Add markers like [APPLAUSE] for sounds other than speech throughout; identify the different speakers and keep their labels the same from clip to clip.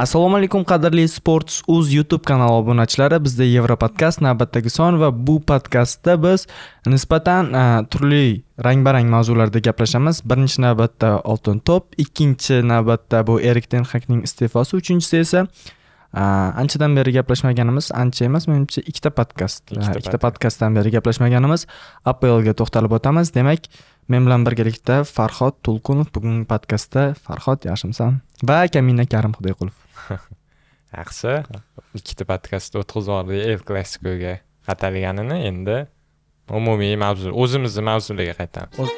Speaker 1: assalomu alaykum qadrli sports uz youtube kanali obunachilari bizda yevro podkast navbatdagi son va bu podkastda biz nisbatan e, turli rang barang mavzularda gaplashamiz birinchi navbatda oltin to'p ikkinchi navbatda bu erik tenhakning iste'fosi uchinchisi esa e, anchadan beri gaplashmaganimiz ancha emas menimcha ikkita podkast e, ikkita podkastdan beri gaplashmaganimiz aplga to'xtalib o'tamiz demak men bilan birgalikda farhod to'lqinov bugungi podkastda farhod yaxshimisan va kamina karim
Speaker 2: xudoyqulov yaxshi [LAUGHS] ikkita podkastni o'tkazib yubordik el klassikoga atalganini endi umumiy mavzu o'zimizni mavzularga qaytamiz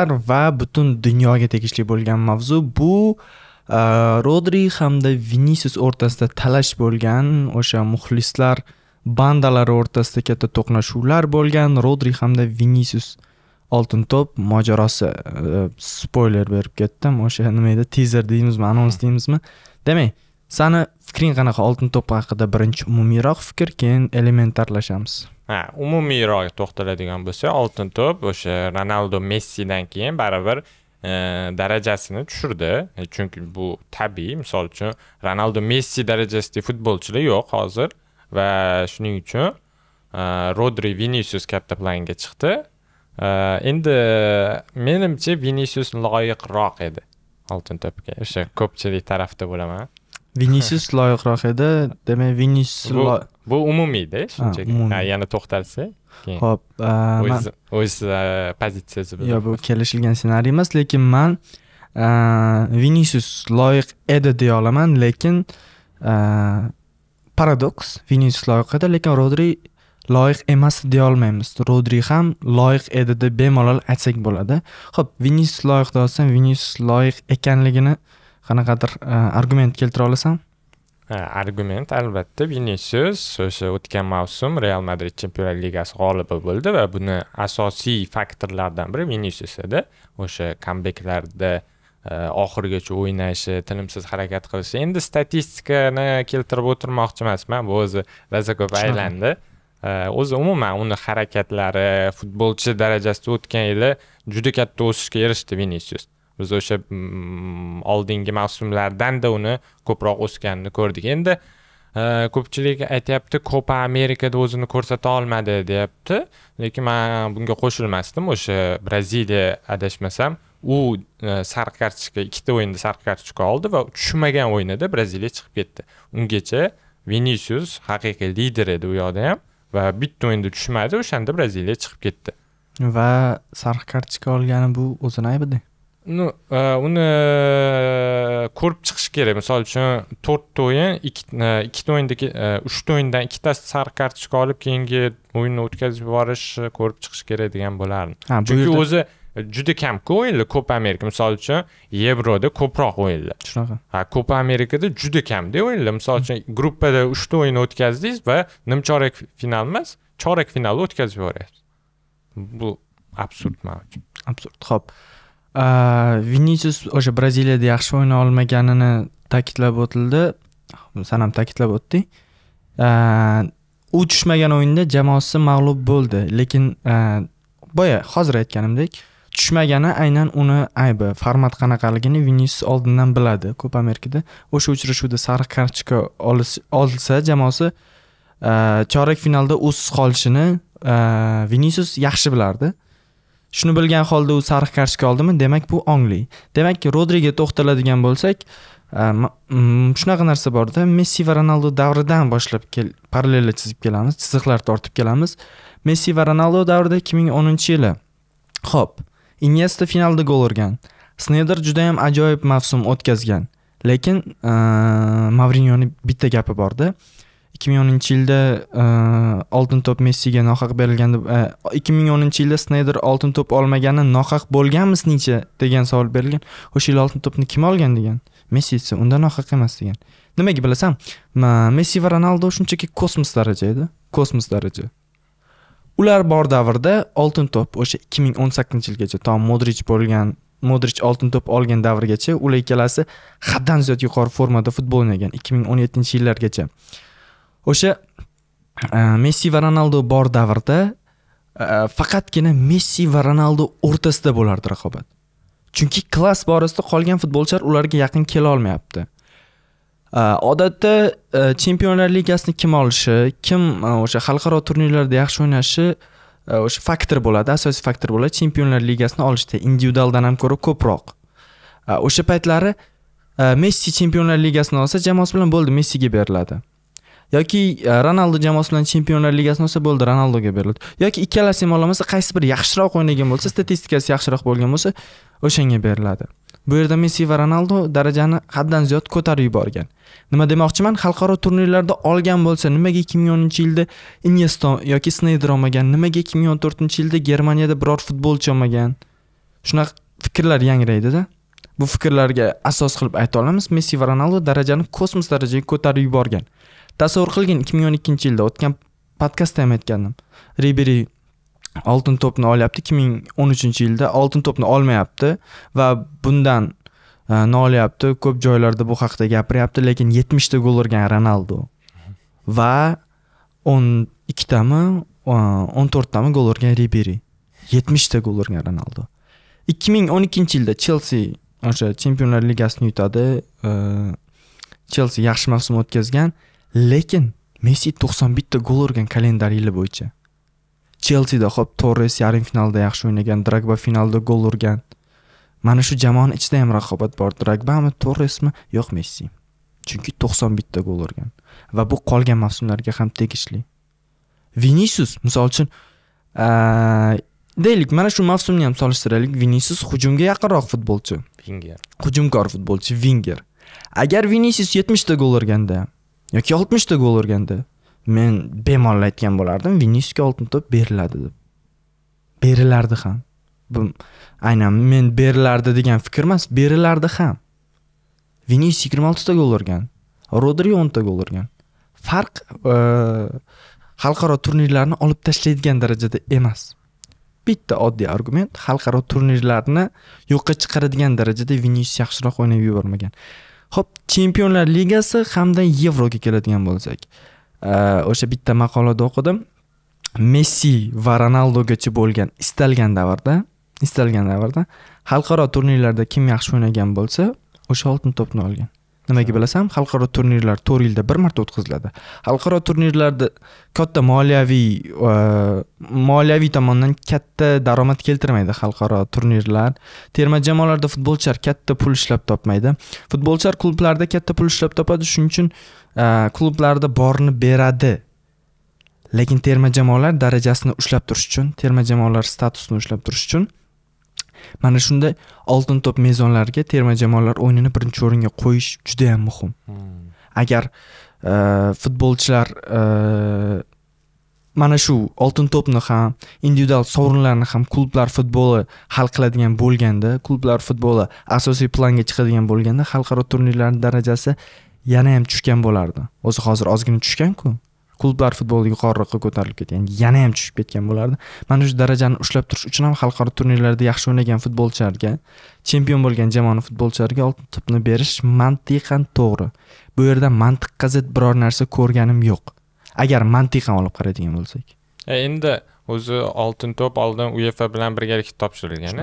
Speaker 1: xabar va butun dunyoga tegishli bo'lgan mavzu bu e, rodri hamda vinisius o'rtasida talash bo'lgan o'sha muxlislar bandalari o'rtasida katta to'qnashuvlar bo'lgan rodri hamda vinisius oltin to'p mojarosi e, spoyler berib ketdim o'sha nima edi tizer deymizmi anons hmm. deymizmi demak sani fikring qanaqa oltin to'p haqida birinchi umumiyroq fikr keyin elementarlashamiz
Speaker 2: ha umumiyroq to'xtaladigan bo'lsak oltin to'p o'sha ronaldu messidan keyin baribir e, darajasini tushirdi e, chunki bu tabiiy misol uchun ronaldu messi darajasidagi futbolchilar yo'q hozir va shuning uchun e, rodri vinisius katta planga chiqdi endi menimcha vinisius loyiqroq edi oltin to'pga o'sha ko'pchilik tarafda bo'laman vinisius
Speaker 1: [LAUGHS] loyiqroq edi demak vinisius
Speaker 2: bu, umumiyda shunchaki yana to'xtalsak ho'p e, o'z e, pozitsiyasi bilan yo'q
Speaker 1: bu kelishilgan ssenariy emas lekin man e, vinisius loyiq edi deya olaman lekin paradoks vinisius loyiq edi lekin rodri loyiq emas deya olmaymiz rodri ham loyiq edi deb bemalol aytsak bo'ladi ho'p vinisius loyiq deb olsam vinisius loyiq ekanligini qanaqadir e, argument keltira olasan
Speaker 2: argument albatta vinisius o'sha o'tgan mavsum real madrid chempionlar ligasi g'olibi bo'ldi va buni asosiy faktorlardan biri vinisius edi o'sha kambeklarda e, oxirigacha o'ynashi tinimsiz harakat qilishi endi statistikani keltirib o'tirmoqchi emasman bu o'zi rosa ko'p aylandi e, o'zi umuman uni harakatlari futbolchi darajasida o'tgan yili juda katta o'sishga erishdi vinisius biz o'sha mm, oldingi mavsumlardan da uni ko'proq o'sganini ko'rdik endi e, ko'pchilik aytyapti kopa amerikada o'zini ko'rsata olmadi deyapti lekin man bunga qo'shilmasdim o'sha braziliya adashmasam u e, sariq kartochka ikkita o'yinda sariq kartochka oldi va tushmagan o'yinida braziliya chiqib ketdi ungacha venisius haqiqiy lider edi u yoqda ham va bitta o'yinda tushmadi o'shanda braziliya chiqib ketdi
Speaker 1: va sariq kartochka olgani bu o'zini aybida
Speaker 2: ну uni ko'rib chiqish kerak misol uchun to'rtta o'yin ikkita o'yinda uchta o'yindan ikkitasi sariq kartochka olib keyingi o'yinni o'tkazib yuborish ko'rib chiqish kerak degan bo'lardim chunki o'zi juda kamku o'yinlar ko'p amerika misol uchun yevroda ko'proq o'yinlar shunaqa ha ko'p amerikada juda kamda o'yinlar misol uchun gruppada uchta o'yin o'tkazdingiz va nimchorak final emas chorak finalni o'tkazib yuboryapsiz bu absurd man uchun absurd ho'p
Speaker 1: vinisius o'sha braziliyada yaxshi o'yna olmaganini ta'kidlab o'tildi san ham ta'kidlab o'tding u tushmagan o'yinda jamoasi mag'lub bo'ldi lekin boya hozir aytganimdek tushmagani aynan uni aybi format qanaqaligini vinisius oldindan biladi ko'p amerikada o'sha uchrashuvda sariq kartochka olsa jamoasi chorak finalda o'zsiz qolishini vinisius yaxshi bilardi shuni bilgan holda u sariq kartochka oldimi demak bu ongli demakki rodriga to'xtaladigan bo'lsak shunaqa narsa borda messi va ronaldo davridan boshlab parallelni chizib kelamiz chiziqlar tortib kelamiz messi va ronaldo davrida ikki ming o'ninchi yili ho'p inyesta finalda gol urgan sneder judayam ajoyib mavsum o'tkazgan lekin mavrinyoni bitta gapi borda ikki ming o'ninchi yilda oltin to'p messiga nohaq berilgan deb ikki ming o'ninchi yilda sneyder oltin to'p olmagani nohaq bo'lganmiznicha degan savol berilgan o'sha yili oltin to'pni kim olgan degan messi desa unda nohaq emas degan nimaga bilasan messi va ronaldo shunchaki kosmos daraja edi kosmos daraja ular bor davrda oltin to'p o'sha ikki ming o'n sakkizinchi yilgacha to modrich bo'lgan modrich oltin to'p olgan davrgacha ular ikkalasi haddan ziyod yuqori formada futbol o'ynagan ikki ming o'n yettinchi yillargacha o'sha e, messi va ronaldu bor davrda e, faqatgina messi va ronaldu o'rtasida bo'lardi raqobat chunki klass borasida qolgan futbolchilar ularga yaqin kela olmayapti e, odatda chempionlar ligasini kim olishi kim o'sha xalqaro turnirlarda yaxshi o'ynashi o'sha faktor bo'ladi asosiy faktor bo'ladi chempionlar ligasini olishda individualdan ham ko'ra ko'proq o'sha paytlari messi chempionlar ligasini olsa jamoasi bilan bo'ldi messiga beriladi yoki e, ronaldu jamoasi bilan chempionlar ligasini olsa bo'ldi ronalduga beriladi yoki ikkalasi ham ololmasa qaysi biri yaxshiroq o'ynagan bo'lsa statistikasi yaxshiroq bo'lgan bo'lsa o'shanga beriladi bu yerda messi va ronaldu darajani haddan ziyod ko'tarib yuborgan nima demoqchiman xalqaro turnirlarda olgan bo'lsa nimaga ikki ming o'ninchi yilda inyesto yoki sneyder olmagan nimaga ikki ming o'n to'rtinchi yilda germaniyada biror futbolchi olmagan shunaqa fikrlar yangraydida bu fikrlarga asos qilib ayta olamiz messi va ronaldu darajani kosmos darajaga ko'tarib yuborgan tasavvur qilgin ikki ming o'n ikkinchi yilda o'tgan podkastda ham aytgandim riberi oltin to'pni olyapti ikki ming o'n uchinchi yilda oltin to'pni olmayapti va bundan e, nolyapti ko'p joylarda bu haqida gapiryapti lekin yetmishta gol urgan ronaldu va o'n ikkitami e, o'n to'rttami gol urgan riberi yetmishta gol urgan ronaldu ikki ming o'n ikkinchi yilda chelsi o'sha chempionlar ligasini yutadi e, chelsi yaxshi mavsum o'tkazgan lekin messi to'qson bitta gol urgan kalendar yili bo'yicha chelsida hop torres yarim finalda yaxshi o'ynagan dragba finalda gol urgan mana shu jamoani ichida ham raqobat bor dragbami torresmi yo'q messi chunki to'qson bitta gol urgan va bu qolgan mavsumlarga ham tegishli vinisius misol uchun deylik mana shu mavsumni ham solishtiraylik vinisius hujumga yaqinroq futbolchi vinger hujumkor futbolchi vinger agar vinisius yetmishta gol urganda yoki 60 gol urganda men bemalol aytgan bo'lardim vinisga oltin to'p beriladi deb berilardi ham bu aynan men berilardi degan fikr emas berilardi ham vinis 26 oltita gol urgan rodri 10 gol urgan farq e, xalqaro turnirlarni olib tashlaydigan darajada emas bitta oddiy argument xalqaro turnirlarni yo'qqa chiqaradigan darajada vinis yaxshiroq o'ynab yubormagan ho'p Chempionlar Ligasi hamda Yevroga keladigan bo'lsak, o'sha bitta maqolada o'qidim. Messi va Ronaldogacha bo'lgan istalgan davrda, istalgan davrda xalqaro turnirlarda kim yaxshi o'ynagan bo'lsa, o'sha oltin to'pni olgan. nimaga bilasanmi xalqaro turnirlar to'rt yilda bir marta o'tkaziladi xalqaro turnirlarda katta moliyaviy e, moliyaviy tomondan katta daromad keltirmaydi xalqaro turnirlar terma jamoalarda futbolchilar katta pul ishlab topmaydi futbolchilar klublarda katta pul ishlab topadi shuning uchun e, klublarda borini beradi lekin terma jamoalar darajasini ushlab turish uchun terma jamoalar statusini ushlab turish uchun mana shunda oltin to'p mezonlariga terma jamoalar o'yinini birinchi o'ringa qo'yish juda yam muhim hmm. agar e, futbolchilar e, mana shu oltin to'pni ham individual sovrinlarni ham klublar futboli hal qiladigan bo'lganda klublar futboli asosiy planga chiqadigan bo'lganda xalqaro turnirlarni darajasi yana ham tushgan bo'lardi o'zi hozir ozgina tushganku klublar futboli yuqoriroqqa ko'tarilib ketgan yana ham tushib ketgan bo'lardi mana shu darajani ushlab turish uchun ham xalqaro turnirlarda yaxshi o'ynagan futbolchilarga chempion bo'lgan jamoani futbolchilariga oltin to'pni berish mantiqan to'g'ri bu yerda mantiqqa zid biror narsa ko'rganim yo'q agar mantiqan olib qaraydigan bo'lsak
Speaker 2: e, endi o'zi oltin to'p oldin uefa bilan birgalikda topshirilgan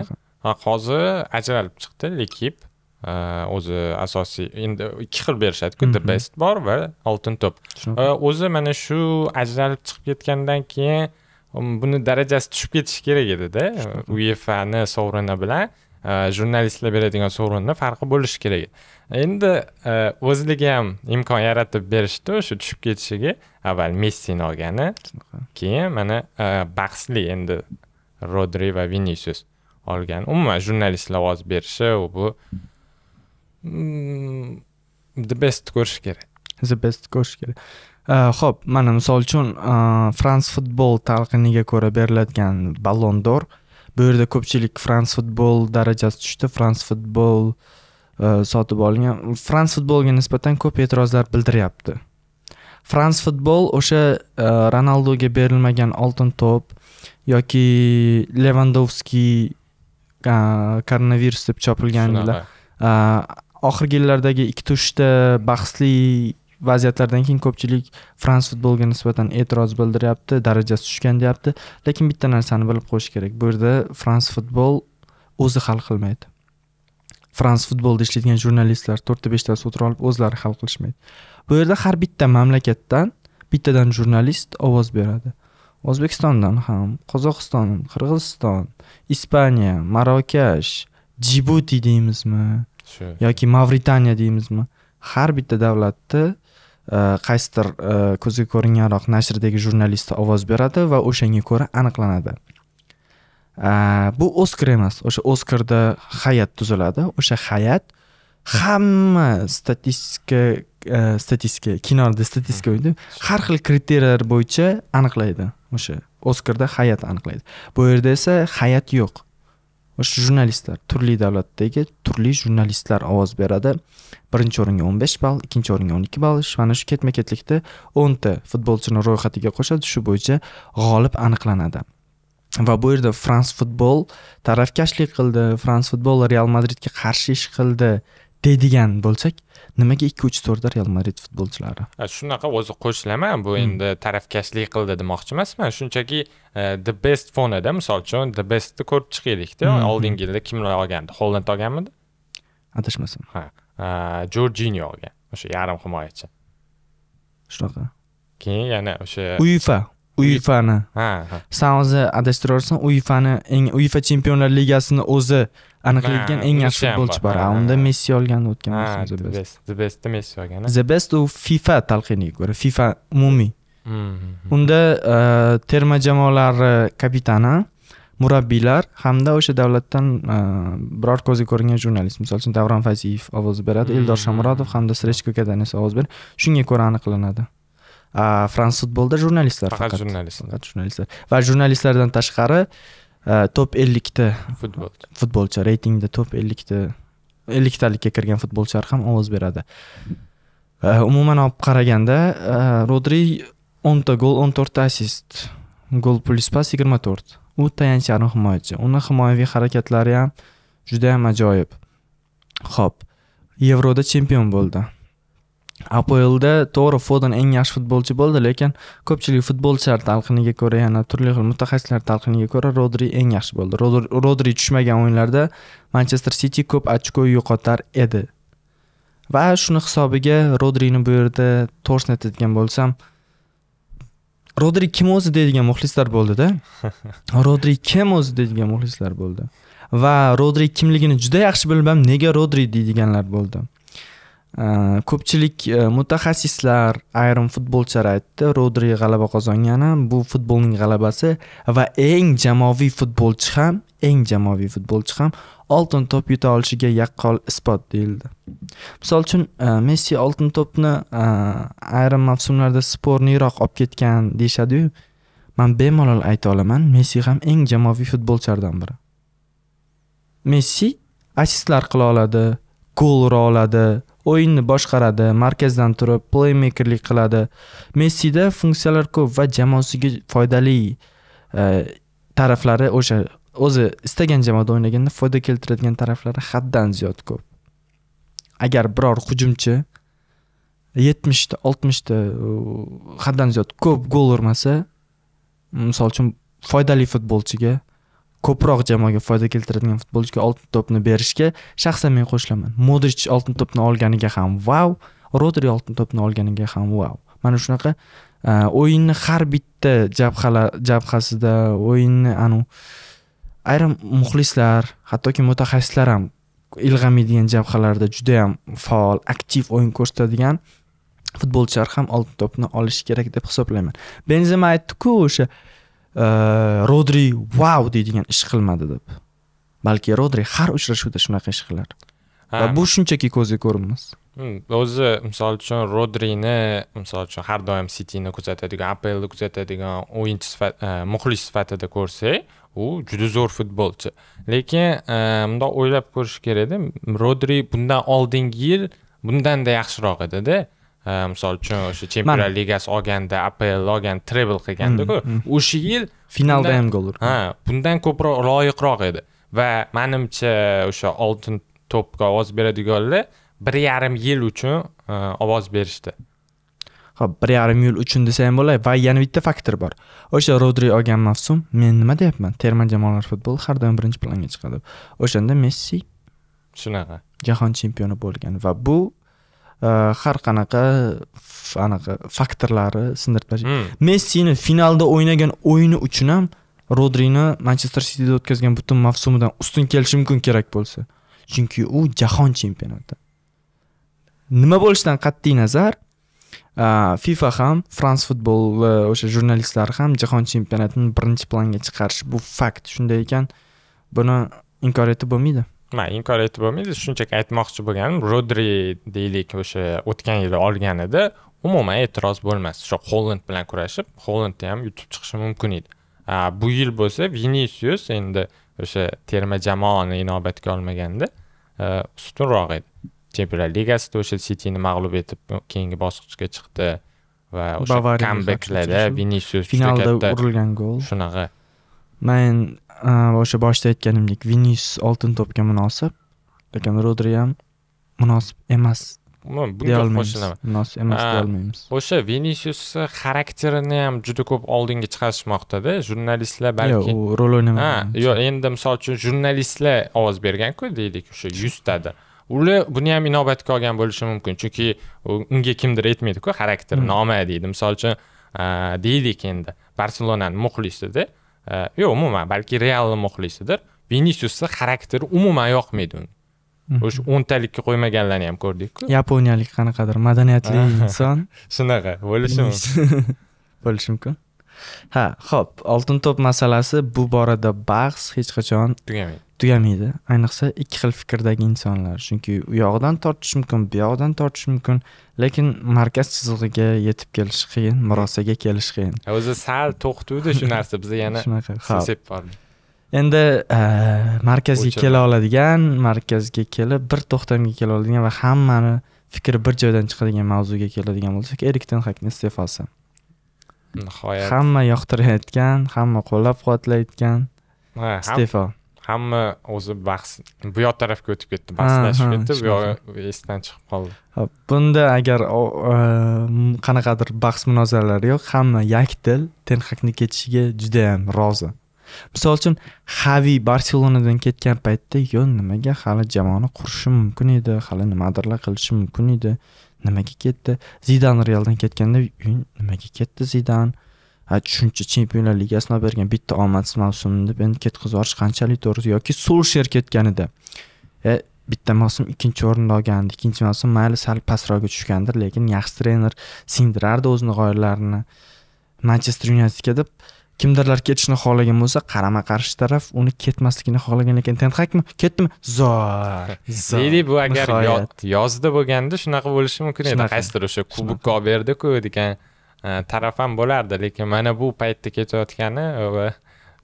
Speaker 2: hozir ajralib chiqdi lekip Э, o'zi asosiy endi ikki xil berishadiku the mhm. best bor va oltin to'p o'zi mana shu ajralib chiqib ketgandan keyin um, buni darajasi tushib ketishi kerak edida uefani sovrini bilan jurnalistlar beradigan sovrinni farqi bo'lishi kerak endi o'zligi ham imkon yaratib berishdi o'sha tushib ketishiga avval messini olgani keyin mana bahsli endi rodri va vinisius olgan umuman jurnalistlar ovoz berishi u bu Mm, the best ko'rish kerak
Speaker 1: the best ko'rish kerak uh, ho'p mana misol uchun uh, frans futbol talqiniga ko'ra beriladigan ballon dor bu yerda ko'pchilik frans futbol darajasi tushdi frans futbol uh, sotib olingan frans futbolga nisbatan ko'p e'tirozlar bildiryapti frans futbol o'sha ronalduga berilmagan oltin to'p yoki levandovskiy koronavirus deb chopilganlar oxirgi yillardagi ikkita uchta bahsli vaziyatlardan keyin ko'pchilik frans futboliga nisbatan e'tiroz bildiryapti darajasi tushgan deyapti lekin bitta narsani bilib qo'yish kerak bu yerda frans futbol o'zi hal qilmaydi frans futbolda ishlaydigan jurnalistlar to'rtta beshtasi o'tira olib o'zlari hal qilishmaydi bu yerda har bitta mamlakatdan bittadan jurnalist ovoz beradi o'zbekistondan ham qozog'iston qirg'iziston ispaniya marokash jibuti deymizmi yoki mavritaniya deymizmi har bitta davlatni e, qaysidir e, ko'zga ko'ringanroq nashrdagi jurnalist ovoz beradi va o'shanga ko'ra aniqlanadi e, bu oskar emas o'sha oskarda hay'at tuziladi o'sha hay'at hamma statistika statistika kinoda statistika hmm. o'ydi har xil kriteriyalar bo'yicha aniqlaydi o'sha oskarda hay'at aniqlaydi bu yerda esa hay'at yo'q o'sha jurnalistlar turli davlatdagi turli jurnalistlar ovoz beradi birinchi o'ringa o'n besh ball ikkinchi o'ringa o'n ikki ball mana shu ketma ketlikda o'nta futbolchini ro'yxatiga qo'shadi shu bo'yicha g'olib aniqlanadi va bu yerda frans futbol tarafkashlik qildi frans futbol real madridga qarshi ish qildi deydigan bo'lsak nimaga ikki uch to'rda real madrid futbolchilari
Speaker 2: shunaqa o'zi qo'shilaman bu hmm. endi tarafkashlik qildi demoqchi emasman shunchaki e, the best fonida misol uchun the bestni ko'rib chiqaylikda hmm, hmm. oldingi yilda kimlar olgandi holland olganmidi
Speaker 1: adashmasam ha
Speaker 2: e, jorjinyo olgan o'sha yarim himoyachi shunaqa keyin yana o'sha uefa
Speaker 1: uifani ha san o'zi adashtirib uifani eng uefa chempionlar ligasini o'zi aniqlaydigan eng yaxshi futbolchi bor unda messi olgani o'tgan
Speaker 2: the best the messi olgan the
Speaker 1: best u fifa talqiniga ko'ra fifa umumiy mm-hmm. unda e, terma jamoalari kapitani murabbiylar hamda o'sha davlatdan e, biror ko'zga ko'ringan jurnalist misol uchun davron faziyev ovoz beradi eldor mm-hmm. shomurodov hamda srechko kadanes ovoz beradi shunga ko'ra aniqlanadi fransuz futbolida jurnalistlar faqat jurnalistlar faqat jurnalistlar va jurnalistlardan tashqari top ellikta futbolchi futbolchi reytingda top ellikta elliktalikka kirgan futbolchilar ham ovoz beradi umuman olib qaraganda rodri o'nta gol o'n to'rtta assist gol plyus pas yigirma to'rt u tayanch yarim himoyachi uni himoyaviy harakatlari ham judayam ajoyib ho'p yevroda chempion bo'ldi aplda to'g'ri fodan eng yaxshi futbolchi bo'ldi lekin ko'pchilik futbolchilar talqiniga ko'ra yana turli xil mutaxassislar talqiniga ko'ra rodri eng yaxshi bo'ldi rodri, rodri tushmagan o'yinlarda manchester siti ko'p ochko yo'qotar edi va shuni hisobiga rodrini bu yerda to'rs aytadigan bo'lsam rodri kim o'zi deydigan muxlislar bo'ldida [LAUGHS] rodri kim o'zi deydigan muxlislar bo'ldi va rodri kimligini juda yaxshi bilmam nega rodri deydiganlar bo'ldi Э, ko'pchilik э, mutaxassislar ayrim futbolchilar aytdi rodri g'alaba qozongani bu futbolning g'alabasi va eng jamoaviy futbolchi ham eng jamoaviy futbolchi ham oltin to'p yuta olishiga yaqqol isbot deyildi misol uchun e, messi oltin to'pni e, ayrim mavsumlarda sporniroq olib ketgan deyishadiyu man bemalol ayta olaman messi ham eng jamoaviy futbolchilardan biri messi assistlar qila oladi gol ura oladi o'yinni boshqaradi markazdan turib pleymekerlik qiladi messida funksiyalar ko'p va jamoasiga foydali e, taraflari o'sha o'zi istagan jamoada o'ynaganda foyda keltiradigan taraflari haddan ziyod ko'p agar biror hujumchi yetmishta oltmishta haddan ziyod ko'p gol urmasa misol uchun foydali futbolchiga ko'proq jamoaga foyda keltiradigan futbolchiga oltin to'pni berishga shaxsan men qo'shilaman modrich oltin to'pni olganiga ham vau rodri oltin to'pni olganiga ham vau mana shunaqa e, o'yinni har bitta jabhalar jabhasida o'yinni anu ayrim muxlislar hattoki mutaxassislar ham ilg'amaydigan jabhalarda juda yam faol aktiv o'yin ko'rsatadigan futbolchilar ham oltin to'pni olishi kerak deb hisoblayman benzema aytdiku o'sha Э, rodri vau deydigan ish qilmadi deb balki rodri har uchrashuvda shunaqa ish qilar va bu shunchaki ko'zga ko'rinmas
Speaker 2: o'zi misol uchun rodrini misol uchun har doim sitini kuzatadigan aplni kuzatadigan o'yinchi sifat muxlis sifatida ko'rsak u juda zo'r futbolchi lekin mundoq o'ylab ko'rish kerakda rodri bundan oldingi yil bundanda yaxshiroq edida misol uchun o'sha chempionlar ligasi olganda apl olgan trebl qilgandiku o'sha yil finalda ham gol urdi ha bundan ko'proq loyiqroq edi va manimcha o'sha oltin to'pga ovoz beradiganlar bir yarim yil uchun ovoz berishdi
Speaker 1: ho'p bir yarim yil uchun desa ham bo'ladi va yana bitta faktor bor o'sha rodri olgan mavsum men nima deyapman terma jamoalar futboli har doim birinchi planga chiqadi o'shanda messi shunaqa jahon chempioni bo'lgan va bu Э, har qanaqa anaqa faktorlari sindirib tashlagan hmm. messini finalda o'ynagan o'yini uchun ham rodrini manchester sitida o'tkazgan butun mavsumidan ustun kelishi mumkin kerak bo'lsa chunki u jahon chempionati nima bo'lishidan qat'iy nazar fifa ham frans futboli o'sha jurnalistlari ham jahon chempionatini birinchi planga chiqarish bu fakt shunday ekan buni inkor etib bo'lmaydi
Speaker 2: man inkoraytib bo'lmaydi shunchaki aytmoqchi bo'lganim rodri deylik o'sha o'tgan yili olganida umuman e'tiroz bo'lmasdi shu holland bilan kurashib hollandni ham yutib chiqishi mumkin edi bu yil bo'lsa vinisius endi o'sha terma jamoani inobatga olmaganda e, ustunroq edi chempionlar ligasida o'sha sitini mag'lub etib keyingi bosqichga chiqdi va o'sha kambeklarda vinisius finalda urilgan gol shunaqa
Speaker 1: man o'sha boshida aytganimdek vinis oltin to'pga munosib lekin rodri ham munosib emas
Speaker 2: munosib emas deyolmaymiz o'sha vinisiusni xarakterini ham juda ko'p oldinga chiqarishmoqdada jurnalistlar balki yo'q u rol o'ynamagan yo'q endi misol uchun jurnalistlar ovoz berganku deylik o'sha yuztada ular buni ham inobatga olgan bo'lishi mumkin chunki unga kimdir aytmaydiku xarakter noma deydi misol uchun deylik endi barselonani muxlisida Э, yo'q umuman balki realni muxlisidir vinisiusni xarakteri umuman yoqmaydi unga mhm. o'sha o'ntalikka qo'ymaganlarni ham ko'rdikku
Speaker 1: yaponiyalik qanaqadir madaniyatli [LAUGHS] ah, inson
Speaker 2: shunaqa bo'lishi mumkin [LAUGHS] bo'lishi mumkin ha ho'p oltin to'p
Speaker 1: masalasi bu borada bahs hech qachon tugamaydi tugamaydi ayniqsa ikki xil fikrdagi insonlar chunki u yog'idan tortish mumkin bu yog'idan tortish mumkin lekin markaz chizig'iga yetib kelish qiyin murosaga kelish qiyin
Speaker 2: o'zi sal to'xtuvdi shu narsa biza yana shunaqa
Speaker 1: endi e, markazga kela oladigan markazga kelib bir to'xtamga kela oladigan va hammani fikri bir joydan chiqadigan mavzuga keladigan bo'lsak erik tenhakni iste'fosi nihoyat hamma yoqtirayotgan hamma qo'llab quvvatlayotgan iste'fo
Speaker 2: hamma o'zi bahs bu yoq tarafga o'tib ketdi bahslashib ketdi bu yog'i esdan chiqib qoldi
Speaker 1: bunda agar qanaqadir bahs munozaralar yo'q hamma yakdil tenhakni ketishiga juda yam rozi misol uchun xavi barselonadan ketgan paytda yo nimaga hali jamoani qurishi mumkin edi hali nimadirlar qilishi mumkin edi nimaga ketdi zidan realdan ketganda nimaga ketdi zidan shuncha chempionlar ligasini olib bergan bitta omadsiz mavsumni deb endi ketkazib yuborish qanchalik to'g'ri yoki solsher ketganida e, bitta mavsum ikkinchi o'rinda olgandi ikkinchi mavsum mayli sal pastroqga tushgandir lekin yaxshi trener singdirardi o'zini g'oyalarini manchester yunaytedga deb kimdirlar ketishni xohlagan bo'lsa qarama qarshi taraf uni ketmasligini xohlagan lekin tenhakmi ketdimi zor
Speaker 2: deydi bu agar yozda bo'lganda shunaqa bo'lishi mumkin edi qaysidir o'sha kubokka olib berdiku degan Э, taraf ham bo'lardi lekin mana bu paytda ketayotgani va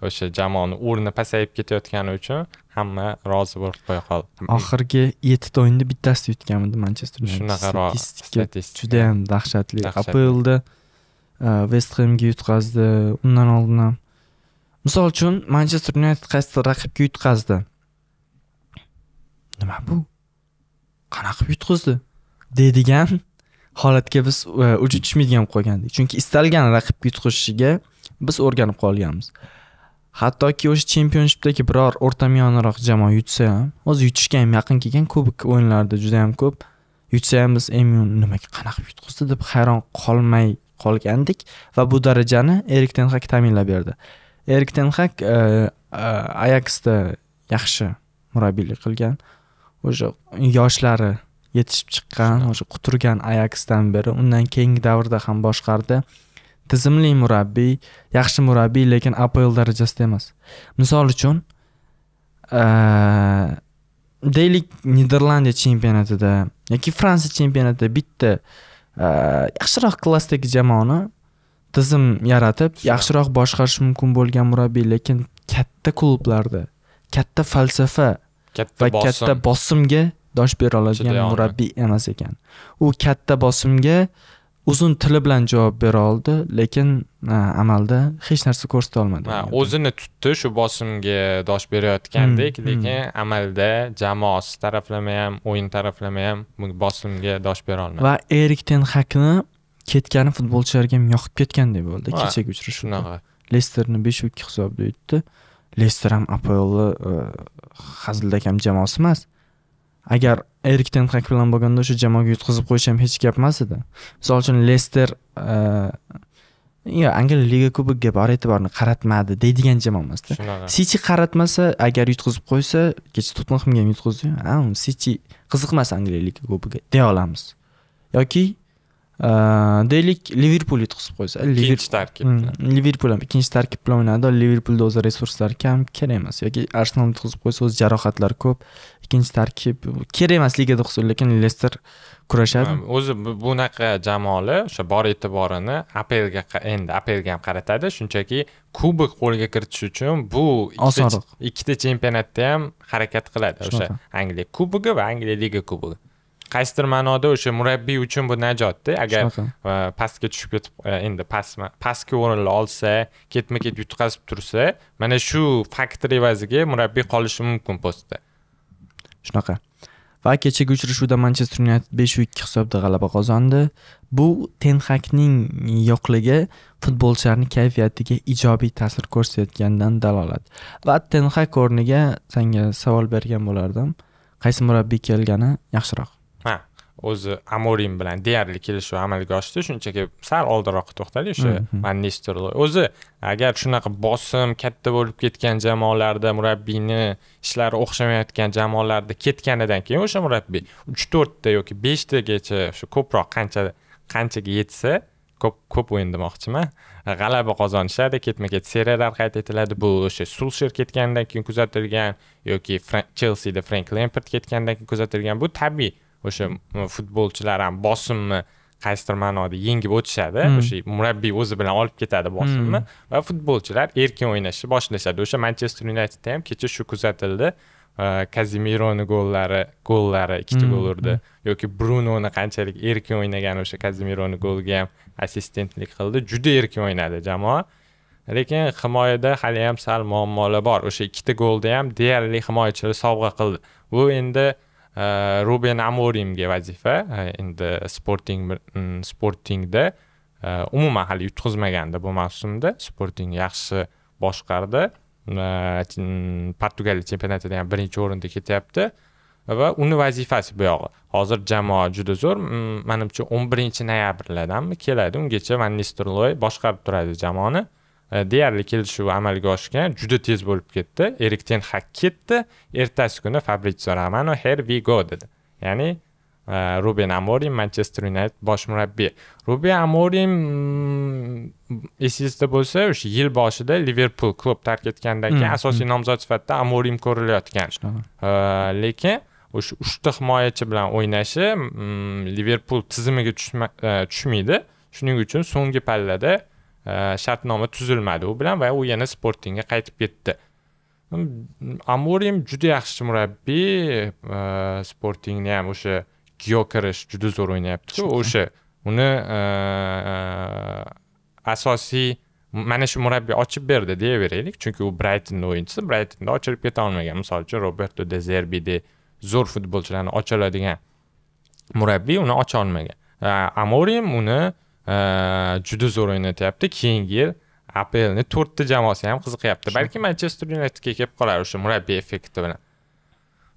Speaker 2: o'sha jamoani o'rni pasayib ketayotgani uchun hamma rozi bo'lib qo'ya qoldi
Speaker 1: oxirgi yettita o'yinda bittasini yutganmidi manchester shunaqaroq statistika judayam dahshatli aplda vest э, hemga yutqazdi undan oldin ham misol uchun manchester united qaysi raqibga yutqazdi nima bu qanaqa qilib yutqizdi deydigan holatga biz e, uch tushmaydigan bo'lib qolgandik chunki istalgan raqibga yutqizishiga biz o'rganib qolganmiz hattoki o'sha chempionshipdagi biror o'rtamiyonaroq jamoa yutsa ham o'zi yutishga ham yaqin kelgan kubok o'yinlarida juda yam ko'p yutsa ham biz mu nimaga qanaqa yutqizdi deb hayron qolmay qolgandik va bu darajani erik ten hag ta'minlab berdi erik ten hag e, e, ayaksda yaxshi murabbiylik qilgan o'sha yoshlari yetishib chiqqan o'sha quturgan ayaksdan beri undan keyingi davrda ham boshqardi tizimli murabbiy yaxshi murabbiy lekin apl darajasida emas misol uchun deylik niderlandiya chempionatida yoki fransiya chempionatida bitta yaxshiroq klassdagi jamoani tizim yaratib yaxshiroq boshqarish mumkin bo'lgan murabbiy lekin katta klublarda katta falsafa katta va katta bosimga dosh bera oladigan murabbiy emas ekan u katta bosimga uzun tili bilan javob bera oldi lekin amalda hech narsa ko'rsata olmadi
Speaker 2: o'zini tutdi shu bosimga dosh berayotgandek hmm. hmm. lekin hmm. amalda jamoasi taraflama ham o'yin taraflama ham bosimga dosh bera olmadi va
Speaker 1: erik ten hakni ketgani futbolchilarga ham yoqib ketgandek bo'ldi kechagi uchrashuv shunaqa lesterni besh ikki hisobda yutdi lester ham apoelni hazildakam jamoasi emas agar erik tenhak bilan bo'lganda o'sha jamoaga yutqazib qo'yish ham hech gap emas edi misol uchun lester yo angliya liga kubogiga bor e'tiborni qaratmadi deydigan jamoa emasda siti qaratmasa agar yutqazib qo'ysa kecha tottenhemga ham yutqazdi siti qiziqmas angliya liga kubogiga deya olamiz yoki deylik liverpul yutqizib qo'ysa ikkinchi tarkib hmm, liverpul ham ikkinchi tarkib bilan o'ynadi liverpulda o'zi resurslar kam kerak emas yoki arsenal yutqizib qo'ysa o'zi jarohatlar ko'p ikkinchi tarkib kerak emas ligada hisob lekin lester kurashadi
Speaker 2: o'zi bunaqa jamoalar o'sha bor e'tiborini aplga endi aplga ham qaratadi shunchaki kubok qo'lga kiritish uchun bu osonroq ikkita chempionatda ham harakat qiladi o'sha angliya kubogi va angliya liga kubogi qaysidir ma'noda o'sha murabbiy uchun bu najotda agar pastga tushib ketib e, endi pastki o'rinlar olsa ketma ket yutqazib tursa mana shu faktor evaziga murabbiy qolishi mumkin postda
Speaker 1: shunaqa va kechagi uchrashuvda manchester yunayted besh ikki hisobda g'alaba qozondi bu tenhakning yo'qligi futbolchilarni kayfiyatiga ijobiy ta'sir ko'rsatayotganidan dalolat va tenhak o'rniga senga savol bergan bo'lardim qaysi murabbiy kelgani yaxshiroq
Speaker 2: o'zi amorim bilan deyarli kelishuv amalga oshdi shunchaki sal oldinroq to'xtadi o'sha mm-hmm. manchester o'zi agar shunaqa bosim katta bo'lib ketgan jamoalarda murabbiyni ishlari o'xshamayotgan jamoalarda ketganidan keyin o'sha murabbiy uch to'rtta yoki beshtagacha shu ko'proq qancha qanchaga yetsa ko'p ko'p o'yin demoqchiman g'alaba qozonishadi ketma ket seriyalar qayd etiladi bu o'sha sulsher ketganidan keyin kuzatilgan yoki chelsida frank lempert ketgandan keyin kuzatilgan bu tabiiy o'sha futbolchilar ham bosimni qaysidir ma'noda yengib o'tishadi hmm. o'sha murabbiy o'zi bilan olib ketadi bosimni hmm. va futbolchilar erkin o'ynashni boshlashadi o'sha manchester yunaytedda ham kecha shu kuzatildi kazimironi gollari gollari ikkita gol hmm. urdi yoki brunoni qanchalik erkin o'ynagani o'sha kazimironi goliga ham assistentlik qildi juda erkin o'ynadi jamoa lekin himoyada hali ham sal muammolar bor o'sha ikkita golda ham deyarli himoyachilar sovg'a qildi bu endi ruben amorimga vazifa endi sporting sportingda umuman hali yutqazmaganda bu mavsumda sporting yaxshi boshqardi portugaliya chempionatida ham birinchi o'rinda ketyapti va uni vazifasi bu yog'i hozir jamoa juda zo'r manimcha o'n birinchi noyabrlardanmi keladi ungacha van loy boshqarib turadi jamoani Э, deyarli kelishuv amalga oshgan juda tez bo'lib ketdi erik ten hak ketdi ertasi kuni fabritsio romano her we go dedi ya'ni e, ruben amorim manchester united bosh murabbiy ruben amorim mm, esingizda bo'lsa o'sha yil boshida liverpul klub tark etgandan keyin mm, asosiy mm. nomzod sifatida amorim ko'rilayotgan e, lekin o'sha uchta himoyachi bilan o'ynashi liverpul tizimiga e, tushmaydi shuning uchun so'nggi pallada shartnoma tuzilmadi u bilan va u yana sportingga qaytib ketdi um, amorim juda yaxshi murabbiy sportingni ham o'sha giokirish juda zo'r o'ynayaptiku o'sha uni asosiy mana shu murabbiy ochib berdi deyaveraylik chunki u braytonni o'yinchisi braytonni ochirib keta olmagan misol uchun roberto de zerbide zo'r futbolchilarni ocha oladigan murabbiy uni ocha olmagan amorim uni juda zo'r o'ynatyapti keyingi yil aplni to'rtta jamoasi ham qiziqyapti balki manchester yunaytedga kelib qolar o'sha murabbiy effekti bilan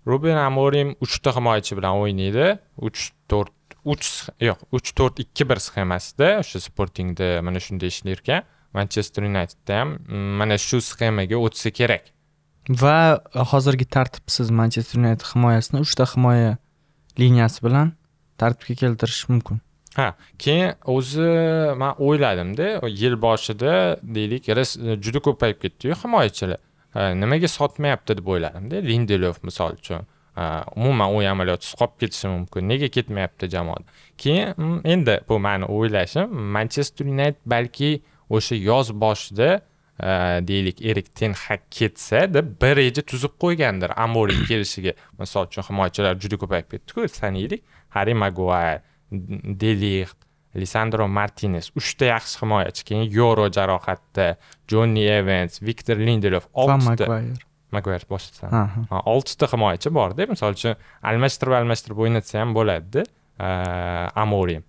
Speaker 2: ruben amorim uchta himoyachi bilan o'ynaydi uch to'rt uch yo'q uch to'rt ikki bir sxemasida o'sha sportingda mana shunday ishlarkan manchester yunaytedda ham mm, mana shu sxemaga o'tsa kerak
Speaker 1: va hozirgi tartibsiz manchester yunayted himoyasini uchta himoya liniyasi bilan tartibga keltirish mumkin
Speaker 2: ha keyin o'zi man o'yladimda yil boshida deylik juda ko'payib ketdiyu himoyachilar nimaga sotmayapti deb o'yladimda lindelof misol uchun umuman u amaliyotsiz qolib ketishi mumkin nega ketmayapti jamoada keyin endi bu mani o'ylashim manchester united balki o'sha yoz boshida deylik erik ten hag ketsa deb bir reja tuzib qo'ygandir amorim kelishiga misol uchun himoyachilar juda ko'payib ketdiku saniylik harri maguayr delixt lisandro martines uchta yaxshi himoyachi keyin yoro jarohatda jonni evans viktor lindelof oltita Maguire boshlasan ha oltita himoyachi borda misol uchun almashtirib almashtirib o'ynatsa ham bo'ladida amorim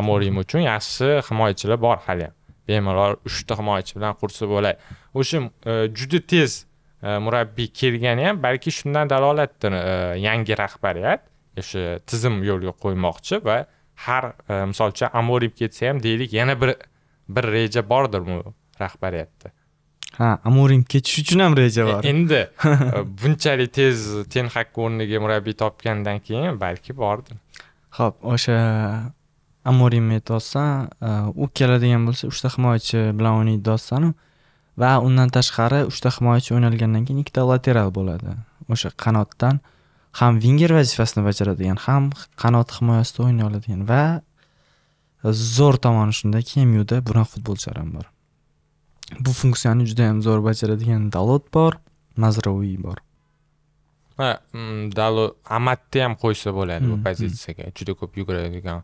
Speaker 2: amorim uchun yaxshi himoyachilar bor hali ham bemalol uchta himoyachi bilan qursa bo'ladi o'sha e, juda tez e, murabbiy kelgani ham balki shundan dalolatdir e, yangi rahbariyat o'sha tizim yo'lga qo'ymoqchi va har e, misol uchun amorib ketsa ham deylik yana bir bir reja bordir bu rahbariyatda
Speaker 1: ha amorim ketish uchun ham reja bor e, endi e,
Speaker 2: bunchalik tez ten hak o'rniga murabbiy topgandan keyin balki bordir
Speaker 1: ho'p o'sha amorimni aytyapsan u keladigan bo'lsa uchta himoyachi bilan o'ynaydi deyapsanu va undan tashqari uchta himoyachi o'ynalgandan keyin ikkita lateral bo'ladi o'sha qanotdan ham vinger vazifasini bajaradigan ham qanot himoyasida o'ynay oladigan va zo'r tomoni shundaki muda bunaqa futbolchilar ham bor bu funksiyani juda yam zo'r bajaradigan dalot bor mazraviy bor
Speaker 2: ha dalot amatni ham qo'ysa bo'ladi bu mm, pozitsiyaga mm. juda ko'p yuguradigan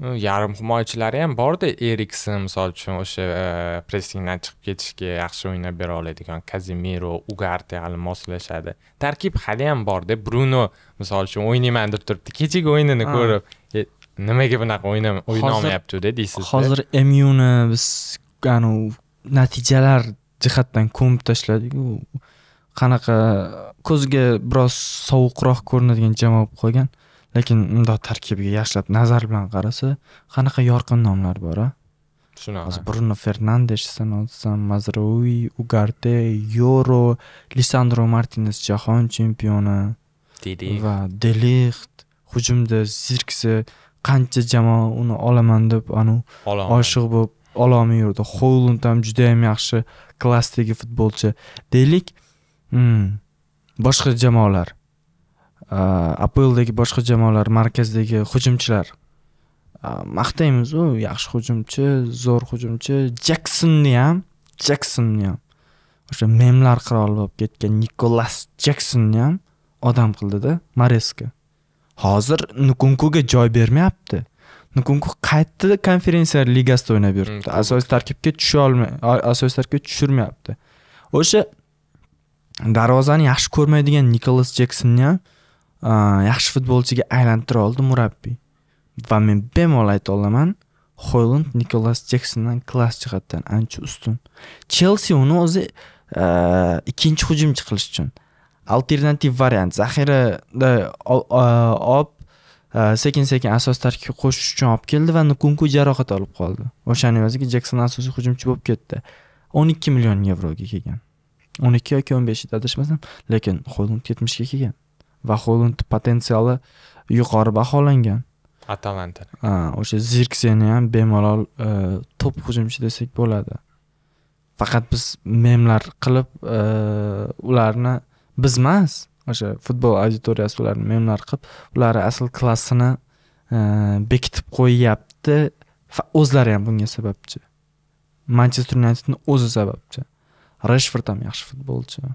Speaker 2: yarim himoyachilari ham borda eriksen misol uchun o'sha e, pressingdan chiqib ketishga yaxshi o'ynab bera oladigan kazimiro ugarte hali moslashadi tarkib hali ham borda bruno misol uchun o'ynayman deb turibdi kechagi o'yinini ko'rib e, nimaga bunaqa o'ynolmayaptida deysiz hozir
Speaker 1: muni biz anavi natijalar jihatdan ko'mib tashladiku qanaqa ko'zga biroz sovuqroq ko'rinadigan jamoa bo'lib qolgan lekin bundoq tarkibiga yaxshilab nazar bilan qarasa qanaqa yorqin nomlar bor a shunaqa hozir bruno fernandesh san mazrui ugarte yoro lisandro martines jahon chempioni va delixt hujumda zirksi qancha jamoa uni olaman deb anavi oshiq bo'lib ololmay yurdi holand ham judayam yaxshi klassdagi futbolchi deylik hmm, boshqa jamoalar Э, apldagi boshqa jamoalar markazdagi hujumchilar э, maqtaymiz u yaxshi hujumchi zo'r hujumchi jeksonni ham jeksonni ham o'sha memlar qiroli bo'lib ketgan nikolas jeksonni ham odam qildida mareska hozir nukunkuga joy bermayapti nukunku qaytdi konferensiya ligasida o'ynab yuribdi asosiy tarkibga tusha olmay asosiy tarkibga tushirmayapti o'sha darvozani yaxshi ko'rmaydigan nikolas jeksonni ham Э, yaxshi futbolchiga aylantira oldi murabbiy va men bemalol ayta olaman hoyland nikolas jeksondan klass jihatdan ancha ustun chelsi uni o'zi e, ikkinchi hujumchi qilish uchun alternativ variant zaxirada olib e, e, sekin sekin asos tarkibga qo'shish uchun olib keldi va nukunku jarohat olib qoldi o'shani evaziga jekson asosiy hujumchi bo'lib ketdi o'n ikki million yevroga kelgan o'n ikki yoki o'n beshida adashmasam lekin hoyland yetmishga kelgan va holand potensiali yuqori baholangan atalanta o'sha zirkseni ham bemalol e, top hujumchi desak bo'ladi faqat biz memlar qilib e, ularni biz emas o'sha futbol auditoriyasi ularni memlar qilib ularni asl klassini e, bekitib qo'yyapti o'zlari ham bunga sababchi manchester unitedni o'zi sababchi reshford ham yaxshi futbolchi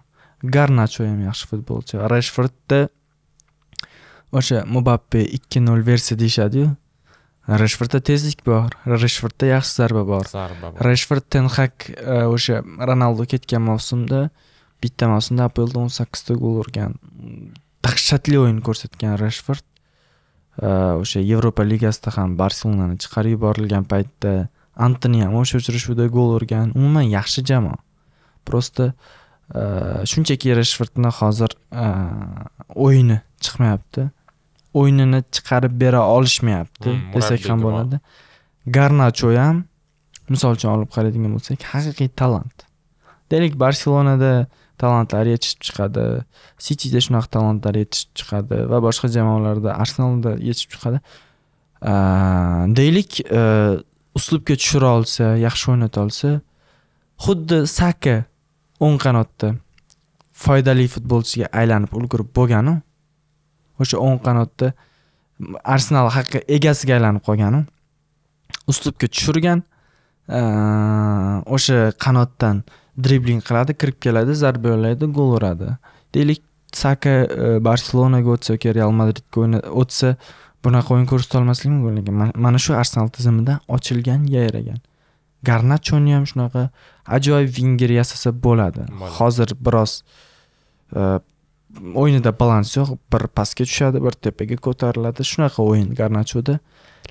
Speaker 1: garnacho ham yaxshi futbolchi reshfordda o'sha mubappe ikki nol versiya deyishadiyu reshfordda tezlik bor reshfordda yaxshi zarba bor zarba bor reshford tenhak e, o'sha ronaldu ketgan mavsumda bitta mavsumda aplda o'n sakkizta gol urgan dahshatli o'yin ko'rsatgan reshford e, o'sha yevropa ligasida ham barselonani chiqarib yuborilgan paytda antoni ham o'sha uchrashuvda gol urgan umuman yaxshi jamoa просто Э, shunchaki reshfordni hozir э, o'yini chiqmayapti o'yinini chiqarib bera olishmayapti hmm, desak ham bo'ladi garnacho ham misol uchun olib qaraydigan bo'lsak haqiqiy talant deylik barselonada talantlar yetishib chiqadi sitida shunaqa talantlar yetishib chiqadi va boshqa jamoalarda arsenalda yetishib chiqadi э, deylik uslubga tushira olsa yaxshi o'ynata olsa xuddi saka o'ng qanotda foydali futbolchiga aylanib ulgurib bo'lganu o'sha o'ng qanotda arsenal haqqi egasiga aylanib qolganu uslubga tushirgan o'sha qanotdan dribling qiladi kirib keladi zarba yo'llaydi gol uradi deylik saka e, barselonaga o'tsa yoki real madridga o'tsa bunaqa o'yin ko'rsatolmasligimi mumkinligi mana shu arsenal tizimida ochilgan yayragan garnachoni ham shunaqa ajoyib vinger yasasa bo'ladi hozir biroz e, o'yinida balans yo'q bir pastga tushadi bir tepaga ko'tariladi shunaqa o'yin garnachoda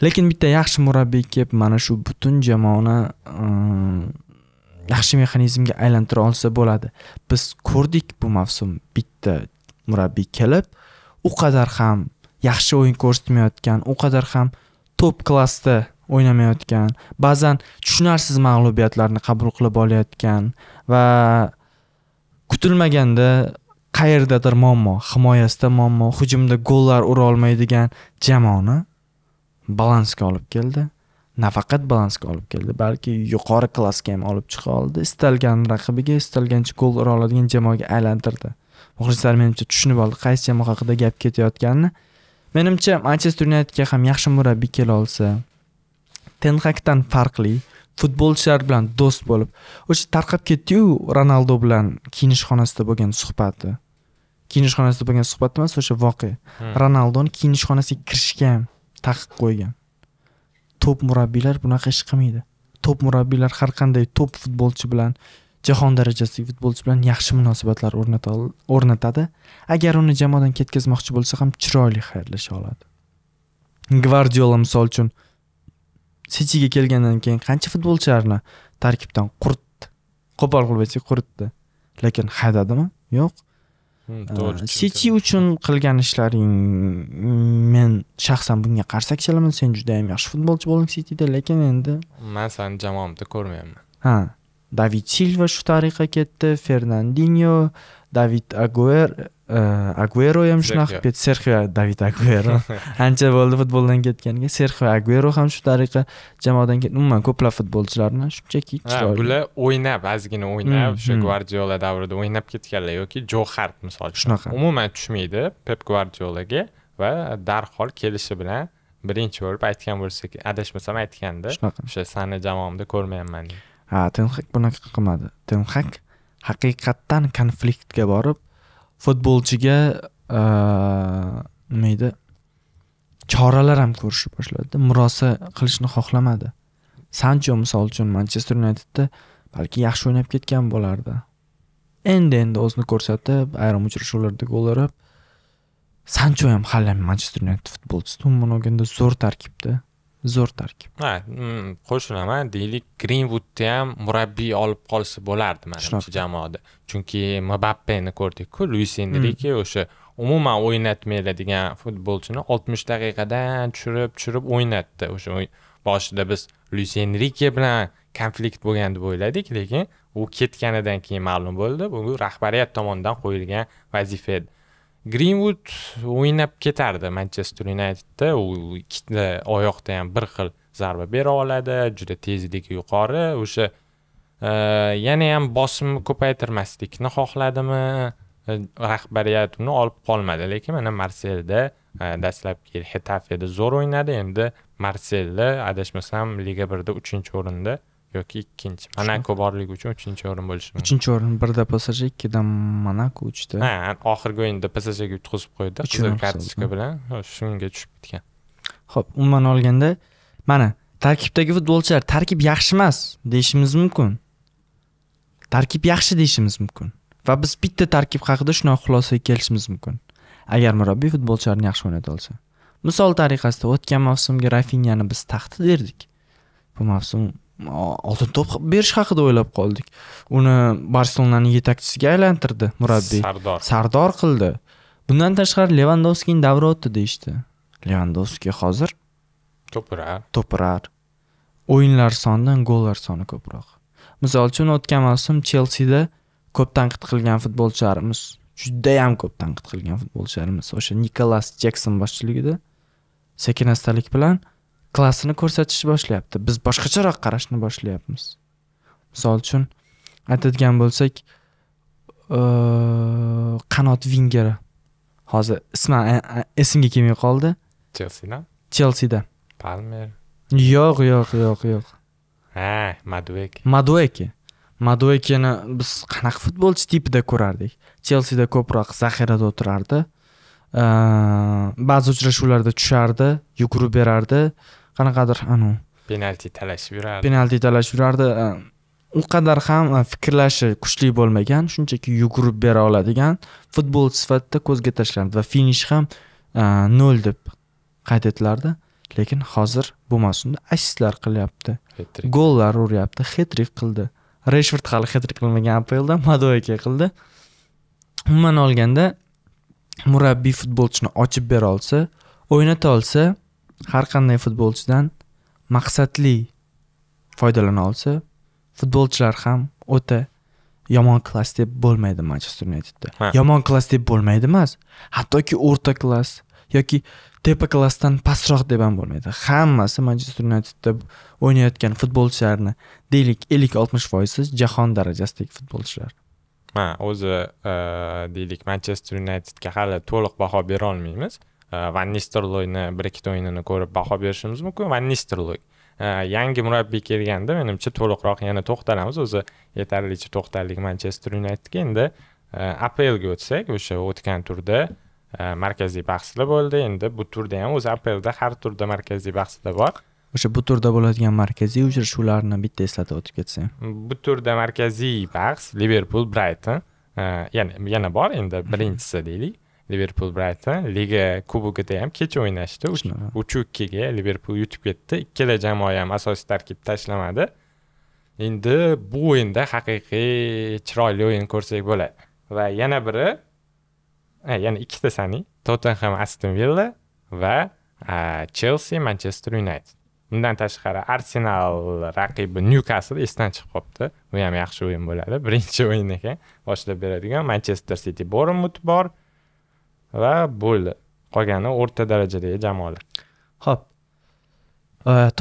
Speaker 1: lekin bitta yaxshi murabbiy kelib mana shu butun jamoani e, yaxshi mexanizmga aylantira olsa bo'ladi biz ko'rdik bu mavsum bitta murabbiy kelib u qadar ham yaxshi o'yin ko'rsatmayotgan u qadar ham top klassda o'ynamayotgan ba'zan tushunarsiz mag'lubiyatlarni qabul qilib olayotgan va kutilmaganda qayerdadir muammo himoyasida muammo hujumda gollar ura olmaydigan jamoani balansga olib keldi nafaqat balansga olib keldi balki yuqori klassga ham olib chiqa oldi istalgan raqibiga istalgancha gol ura oladigan jamoaga aylantirdi muxlislar menimcha tushunib oldi qaysi jamoa haqida gap ketayotganini menimcha manchester yunaytedga ham yaxshi murabbiy kela olsa tenhakdan farqli futbolchilar bilan do'st bo'lib o'sha tarqab ketdiyu ronaldo bilan kiyinish xonasida bo'lgan suhbati kiyinish xonasida bo'lgan suhbat emas o'sha voqea hmm. ronaldoni kiyinish xonasiga kirishga ham taqiq qo'ygan top murabbiylar bunaqa ish qilmaydi top murabbiylar har qanday top futbolchi bilan jahon darajasidagi futbolchi bilan yaxshi munosabatlar o'rnatadi agar uni jamoadan ketkazmoqchi bo'lsa ham chiroyli xayrlasha oladi gvardiola misol uchun sitiga kelgandan keyin qancha futbolchilarni tarkibdan quritdi qo'pol qilib aytsak quritdi lekin haydadimi yo'q siti uchun qilgan ishlaring men shaxsan bunga qarshi aksiyaman sen judayam yaxshi futbolchi bo'lding sitida lekin endi
Speaker 2: man sani jamoamda ko'rmayapman
Speaker 1: ha david silva shu tariqa ketdi fernandinyo david aguer aguero ham shunaqa qilib ketdi serxio david aguero [LAUGHS] ancha bo'ldi futboldan ketganiga serxio aguero ham shu tariqa jamoadan ketdi umuman ko'plab futbolchilarni shunchaki chiroyli bular
Speaker 2: o'ynab ozgina o'ynab o'sha mm, mm. gvardiola davrida o'ynab ketganlar yoki jo hart misol uchun shunaqa umuman tushmaydi pep gvardiolaga va darhol kelishi bilan birinchi bo'lib aytgan bo'lsak adashmasam aytgandi shunaqa o'sha sani jamoamda ko'rmayapman deb
Speaker 1: ha tenhak bunaqa qilmadi tenhak hak haqiqatdan konfliktga borib futbolchiga nima deydi choralar ham ko'rishni boshladi murosa qilishni xohlamadi sancho misol uchun manchester unitedda balki yaxshi o'ynab ketgan bo'lardi endi endi o'zini ko'rsatib ayrim uchrashuvlarda gol urib sancho ham hali ham manchester united futbolchisi umuman olganda zo'r tarkibda zo'r tarkib
Speaker 2: ha mm, qo'shilaman deylik grinvudni ham murabbiy olib qolsa bo'lardi manimcha jamoada chunki mabappeni ko'rdikku luis enrike hmm. o'sha umuman degan futbolchini oltmish daqiqadan tushirib tushirib o'ynatdi o'sha boshida biz luis enrike bilan konflikt bo'lgan deb o'yladik lekin u ketganidan keyin ma'lum bo'ldi bu rahbariyat tomonidan qo'yilgan vazifa edi Greenwood o'ynab ketardi manchester unitedda u ikkita oyoqda ham bir xil zarba bera oladi juda tezligi yuqori o'sha e, yana ham bosimni ko'paytirmaslikni xohladimi e, rahbariyat uni olib qolmadi lekin mana marselda e, dastlabki yil hetafeda zo'r o'ynadi endi marselda adashmasam liga birda uchinchi o'rinda yoki ikkinchi monako borligi uchun uchinchi o'rin bo'lishi mumkin
Speaker 1: uchinchi o'rin birda psj ikkida monako uchta
Speaker 2: ha oxirgi o'yinda psjga yutqazib qo'ydi qizil kartochka bilan shunga tushib ketgan
Speaker 1: ho'p umuman olganda mana tarkibdagi futbolchilar tarkib yaxshi emas deyishimiz mumkin tarkib yaxshi deyishimiz mumkin va biz bitta tarkib haqida shunaqa xulosaga kelishimiz mumkin agar murabbiy futbolchilarni yaxshi o'ynata olsa misol tariqasida o'tgan mavsumga rafinyani biz taxti derdik bu mavsum oltin to'p berish haqida o'ylab qoldik uni barselonani yetakchisiga aylantirdi murabbiy sardor sardor qildi bundan tashqari levandovskiyni davri o'tdi deyishdi işte. levandovskiy hozir to'pirar to'pirar o'yinlar sonidan gollar soni ko'proq misol uchun o'tgan mavsum chelsida ko'p tanqid qilgan futbolchilarimiz judayam ko'p tanqid qilgan futbolchilarimiz o'sha nikolas jekson boshchiligida sekin astalik bilan klassini ko'rsatishni boshlayapti biz boshqacharoq qarashni boshlayapmiz misol uchun aytadigan bo'lsak qanot vingeri hozir ismi esimga kelmay qoldi chelsida chelsida palmer yo'q yo'q yo'q yo'q
Speaker 2: ha madueki
Speaker 1: madueki maduekini biz qanaqa futbolchi tipida ko'rardik chelsida ko'proq zaxirada o'tirardi ba'zi uchrashuvlarda tushardi yugurib berardi qanaqadir anavi
Speaker 2: penalti talashib yurardi penalti
Speaker 1: talashib yurardi u qadar ham fikrlashi kuchli bo'lmagan shunchaki yugurib bera oladigan futbol sifatida ko'zga tashlanadi va finish ham nol deb qayd etilardi lekin hozir bu mavsumda assistlar qilyapti gollar uryapti hetrik qildi reshford hali hetrik qilmagan aplda madoyka qildi umuman olganda murabbiy futbolchini ochib bera olsa o'ynata olsa har qanday futbolchidan maqsadli foydalana olsa futbolchilar ham o'ta yomon klass deb bo'lmaydi manchester unitedda yomon klass deb bo'lmaydi emas hattoki o'rta klass yoki tepa klassdan pastroq deb ham bo'lmaydi hammasi manchester unitedda o'ynayotgan futbolchilarni deylik ellik oltmish foizi jahon darajasidagi futbolchilar
Speaker 2: ha o'zi deylik manchester unitedga hali to'liq baho bera olmaymiz van nistelrooyni bir ikkita o'yinini ko'rib baho berishimiz mumkin van nistelrooy yangi murabbiy kelganda menimcha to'liqroq yana to'xtalamiz o'zi yetarlicha to'xtaldik manchester yunaytedga endi aprelga o'tsak o'sha o'tgan turda markaziy bahslar bo'ldi endi bu turda ham o'zi aprelda har turda markaziy bahslar bor
Speaker 1: o'sha bu turda bo'ladigan markaziy uchrashuvlarni bitta eslatib o'tib ketsang
Speaker 2: bu turda markaziy bahs liverpul brayton yana bor endi birinchisi deylik liverpul brayton liga kubogida ham kecha o'ynashdi uch ikkiga liverpul yutib ketdi ikkala jamoa ham asosiy tarkib tashlamadi endi bu o'yinda haqiqiy chiroyli o'yin ko'rsak bo'ladi va yana biri yana ikkita saniy tottenham aston villa va chelsi manchester united undan tashqari arsenal raqibi nyukasl esdan chiqib qolibdi bu ham yaxshi o'yin bo'ladi birinchi o'yin ekan boshlab beradigan manchester city bormut bor va bo'ldi qolgani o'rta darajadagi jamoalar
Speaker 1: ho'p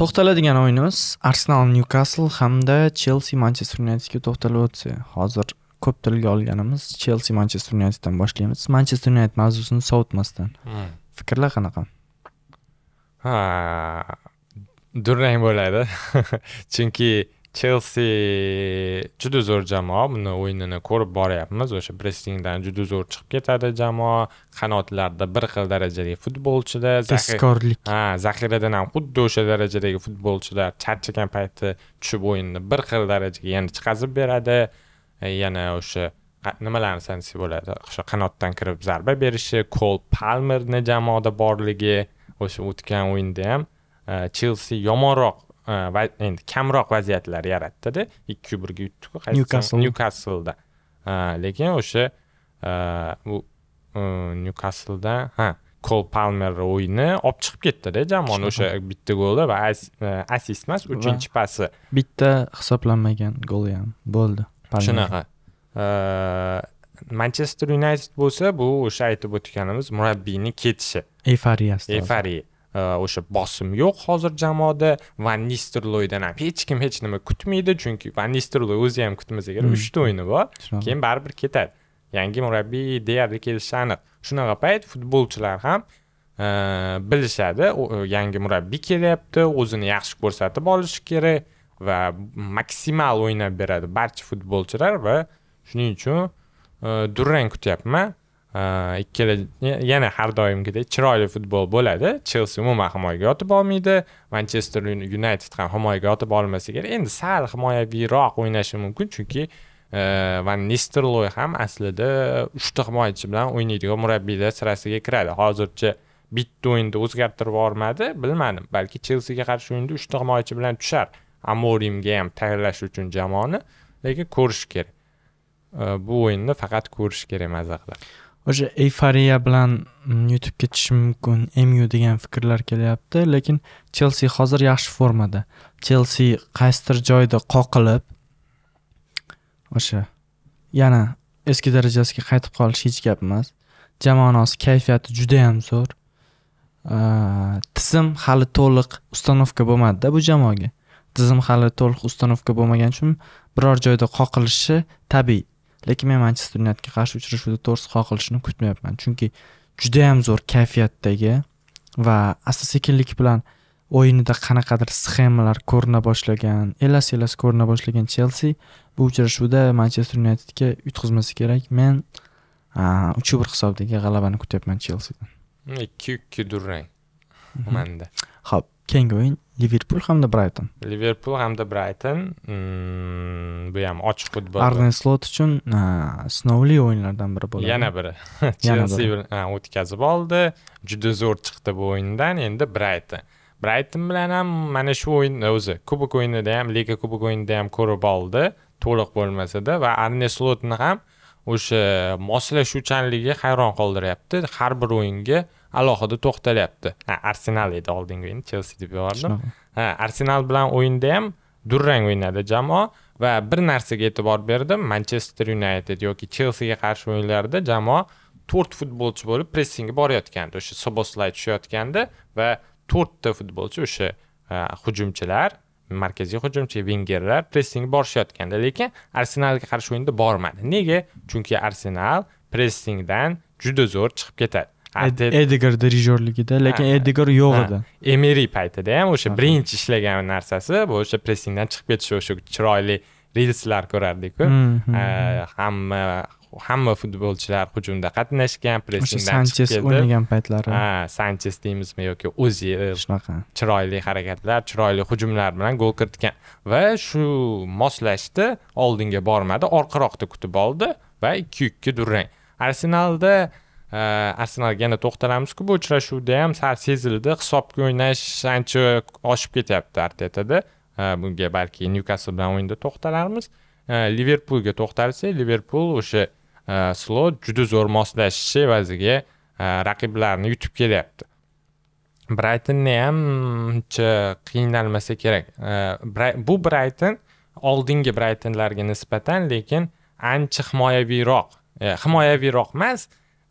Speaker 1: to'xtaladigan o'yinimiz arsenal newkasl hamda chelsi manchester unitedga to'xtalib o'tsa hozir ko'p tilga olganimiz chelsi manchester uniteddan boshlaymiz manchester united mavzusini sovutmasdan hmm. fikrlar qanaqa
Speaker 2: ha durang bo'ladi [LAUGHS] chunki chelsi juda zo'r jamoa buni o'yinini ko'rib boryapmiz o'sha pressingdan juda zo'r chiqib ketadi jamoa qanotlarda bir xil darajadagi futbolchida tezkorlik ha zaxiradan ham xuddi o'sha darajadagi futbolchilar charchagan paytda tushib o'yinni bir xil darajaga yana chiqazib beradi e, yana o'sha nimalarni sanasi bo'ladi o'sha qanotdan kirib zarba berishi kol palmerni jamoada borligi o'sha o'tgan o'yinda ham e, chelsi yomonroq Э, endi kamroq vaziyatlar yaratdida ikki birga yutdiku nyukasl nyukaslda э, lekin o'sha bu э, nyukasldan ha kol palmer o'yini olib chiqib ketdida jamoani o'sha bitta golda va e, assist emas uchinchi pasi
Speaker 1: bitta hisoblanmagan gol ham bo'ldi shunaqa
Speaker 2: manchester yunayted bo'lsa bu o'sha aytib o'tganimiz murabbiyni ketishi
Speaker 1: eyfariyasi
Speaker 2: eyfariya Э, o'sha bosim yo'q hozir jamoada van nisterloydan ham hech kim hech nima kutmaydi chunki van nisterloy o'zi ham kutmasa kerak hmm. uchta o'yini bor keyin baribir ketadi yangi murabbiy deyarli kelishi aniq shunaqa payt futbolchilar ham e, bilishadi e, yangi murabbiy kelyapti o'zini yaxshi ko'rsatib olishi kerak va maksimal o'ynab beradi barcha futbolchilar va shuning uchun e, durang kutyapman ikkala yana har doimgidek chiroyli futbol bo'ladi chelsi umuman himoyaga yotib olmaydi manchester united ham himoyaga yotib olmasa kerak endi sal himoyaviyroq o'ynashi mumkin chunki e, van nisterloy ham aslida uchta himoyachi bilan o'ynaydigan murabbiylar sirasiga kiradi hozircha bitta o'yinda o'zgartirib yubormadi bilmadim balki chelsiga qarshi o'yinda uchta himoyachi bilan tushar amorimga ham tayyorlash uchun jamoani lekin ko'rish kerak e, bu o'yinni faqat ko'rish kerak maza qilib
Speaker 1: o'sha eyforiya bilan mm, yutib ketishi mumkin mu degan fikrlar kelyapti lekin chelsi hozir yaxshi formada chelsi qaysidir joyda qoqilib o'sha yana eski darajasiga qaytib qolish hech gap emas jamoani kayfiyati juda yam zo'r tizim hali to'liq установка bo'lmadida bu jamoaga tizim hali to'liq ustanovka bo'lmagani uchun biror joyda qoqilishi tabiiy lekin men manchester unitedga qarshi uchrashuvda to'rt hol qilishini kutmayapman chunki judayam zo'r kayfiyatdagi va asta sekinlik bilan o'yinida qanaqadir sxemalar ko'rina boshlagan elas elas ko'rina boshlagan chelsi bu uchrashuvda manchester yunaytedga yutqazmasa kerak men uch bir hisobdagi g'alabani kutyapman chelsidan
Speaker 2: ikki ikki durang mhm. manda
Speaker 1: ho'p keyingi o'yin liverpul hamda brayton
Speaker 2: liverpul hamda brayton bu ham ochiq futbol arne
Speaker 1: slot uchun sinovli o'yinlardan biri bo'ladi yana biri
Speaker 2: chelsi o'tkazib oldi juda zo'r chiqdi bu o'yindan endi brayton brayton bilan ham mana shu o'yin o'zi kubok o'yinida ham liga kubok o'yinida ham ko'rib oldi to'liq bo'lmasada va arne slotni ham o'sha moslashuvchanligi hayron qoldiryapti har bir o'yinga alohida to'xtalyapti ha arsenal edi oldingi o'yin chelsi deb yubordim ha arsenal bilan o'yinda ham durang o'ynadi jamoa va bir narsaga e'tibor berdim manchester yunayted yoki chelsiga qarshi o'yinlarda jamoa to'rt futbolchi bo'lib pressingga borayotgandi o'sha soboslay tushayotgandi va to'rtta futbolchi o'sha hujumchilar markaziy hujumchi vingerlar pressingga borishayotgandi lekin arsenalga qarshi o'yinda bormadi nega chunki arsenal pressingdan juda zo'r chiqib ketadi edgar
Speaker 1: dirijorligida lekin edgar yo'q edi
Speaker 2: emeri paytida ham o'sha birinchi ishlagan narsasi bu o'sha pressingdan chiqib ketish o'sha chiroyli rilslar ko'rardikku hmm, hmm, hmm. hamma hamma futbolchilar hujumda qatnashgan pressingdan o'ynagan paytlari ha sanches deymizmi yoki o'zi shunaqa chiroyli harakatlar chiroyli hujumlar bilan gol kiritgan va shu moslashdi oldinga bormadi orqaroqda kutib oldi va ikki ikki durang arsenalda arsenalga yana to'xtalamizku ku bu uchrashuvda ham sal sezildi hisobga o'ynash ancha oshib ketyapti artetada bunga balki nyukasl bilan o'yinda to'xtalarmiz liverpulga to'xtalsak liverpul o'sha slot juda zo'r moslashishi evaziga raqiblarni yutib kelyapti braytonni ham uncha qiynalmasa kerak bu brayton oldingi braytonlarga nisbatan lekin ancha himoyaviyroq himoyaviyroq emas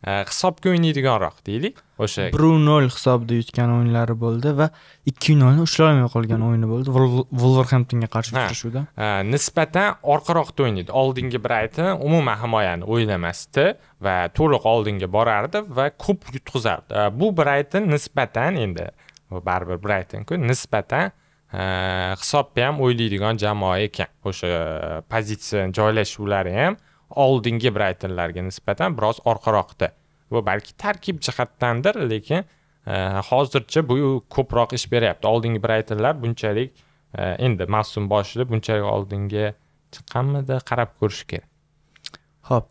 Speaker 2: Э, hisobga o'ynaydiganroq deylik o'sha bir
Speaker 1: nol hisobda yutgan o'yinlari bo'ldi va ikki nolni ushlay olmay qolgan o'yini bo'ldi volverhamptonga
Speaker 2: qarshi uchrashuvda э, nisbatan orqaroqda o'ynaydi oldingi brayti umuman himoyani o'ylamasdi va to'liq oldinga borardi va ko'p yutqizardi э, bu brayton nisbatan endi baribir braytonku nisbatan hisobda ham o'ylaydigan jamoa ekan o'sha pozitsiya joylashuvlari ham oldingi braytonlarga nisbatan biroz orqaroqda bu balki tarkib jihatdandir lekin e, hozircha bu ko'proq ish beryapti oldingi braytonlar bunchalik e, endi mavsum boshida bunchalik oldinga chiqqanmidi qarab ko'rish kerak
Speaker 1: ho'p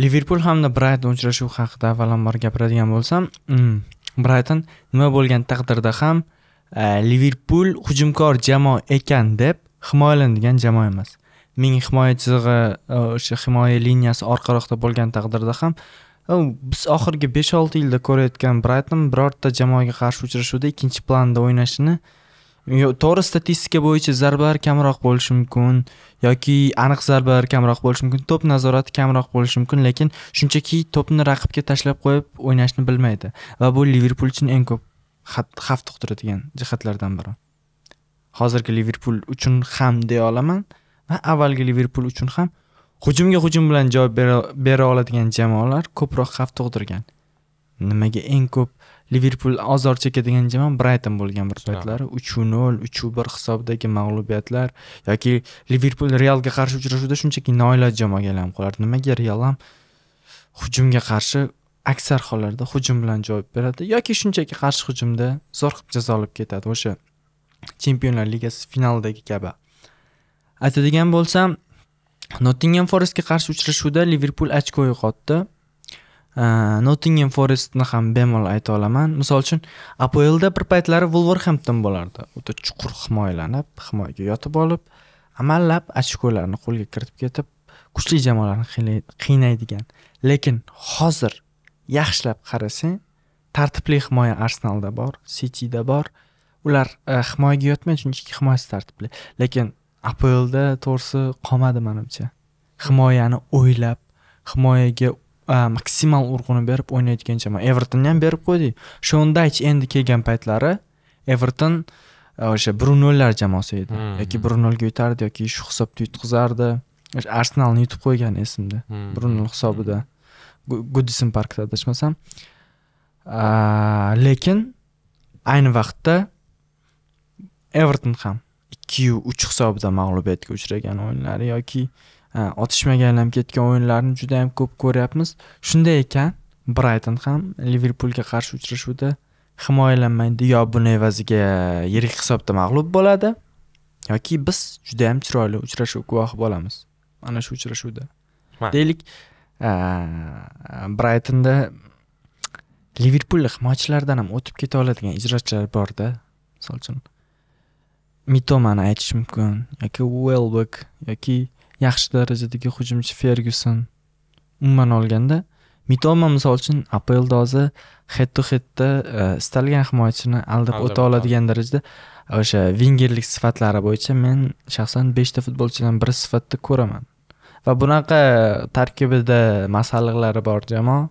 Speaker 1: liverpul hamda brayton uchrashuvi haqida avvalambor gapiradigan bo'lsam mm, brayton nima bo'lgan taqdirda ham e, liverpul hujumkor jamoa ekan deb himoyalanadigan jamoa emas ming himoya chizig'i e, o'sha himoya liniyasi orqaroqda bo'lgan taqdirda ham e, biz oxirgi besh olti yilda ko'rayotgan brayton birorta jamoaga qarshi uchrashuvda ikkinchi planda o'ynashini to'g'ri statistika bo'yicha zarbalar kamroq bo'lishi mumkin yoki aniq zarbalar kamroq bo'lishi mumkin to'p nazorati kamroq bo'lishi mumkin lekin shunchaki to'pni raqibga tashlab qo'yib o'ynashni bilmaydi va bu liverpul uchun eng ko'p xavf tug'diradigan jihatlardan biri hozirgi liverpul uchun ham deya olaman va avvalgi liverpul uchun ham hujumga hujum bilan javob bera oladigan jamoalar ko'proq xavf tug'dirgan nimaga eng ko'p liverpul ozor chekadigan jamoa brayton bo'lgan bir paytlari uch nol uch bir hisobdagi mag'lubiyatlar yoki liverpul realga qarshi uchrashuvda shunchaki noiloj jamoaga aylanib qolardi nimaga real ham hujumga qarshi aksar hollarda hujum bilan javob beradi yoki shunchaki qarshi hujumda zo'riqib jazo olib ketadi o'sha chempionlar ligasi finalidagi kabi aytadigan bo'lsam nottingem forestga qarshi uchrashuvda liverpul ochko yo'qotdi nottingem forestni ham bemalol ayta olaman misol uchun apoelda bir paytlari vulverhampton bo'lardi o'ta chuqur himoyalanib himoyaga yotib olib amallab ochkolarni qo'lga kiritib ketib kuchli jamoalarni qiynaydigan lekin hozir yaxshilab qarasang tartibli himoya arsenalda bor sitida bor ular e, himoyaga yotmaydi chunki himoyasi tartibli lekin aplda to'g'risi qolmadi manimcha himoyani o'ylab himoyaga maksimal urg'uni berib o'ynayotganchaman evertonni ham berib qo'ydik shondaychi endi kelgan paytlari everton o'sha bir nollar jamoasi edi hmm. yoki bir nolga yutardi yoki shu hisobda yutqizardi o'sha arsenalni yutib qo'ygan esimda hmm. bir nol hmm. hisobida gudisin parkda adashmasam lekin ayni vaqtda everton ham ikkiyu uch hisobida mag'lubiyatga uchragan o'yinlari yoki e, otishmaga aylanib ketgan o'yinlarni juda yam ko'p ko'ryapmiz shunday ekan brayton ham liverpulga qarshi uchrashuvda himoyalanmaydi yo buni evaziga yirik hisobda mag'lub bo'ladi yoki biz juda yam chiroyli uchrashuv guvohi bo'lamiz mana shu uchrashuvda deylik e, braytonda liverpulni himoyachilaridan ham o'tib keta oladigan ijrochilar borda misol uchun mitomani aytish mumkin yoki uelbek yoki yaxshi darajadagi hujumchi fergyuson umuman olganda mitoma misol uchun aplda hozir head to headda e, istalgan himoyachini aldab o'ta oladigan darajada o'sha vingerlik sifatlari bo'yicha men shaxsan beshta futbolchidan biri sifatida ko'raman va bunaqa tarkibida masalliqlari bor jamoa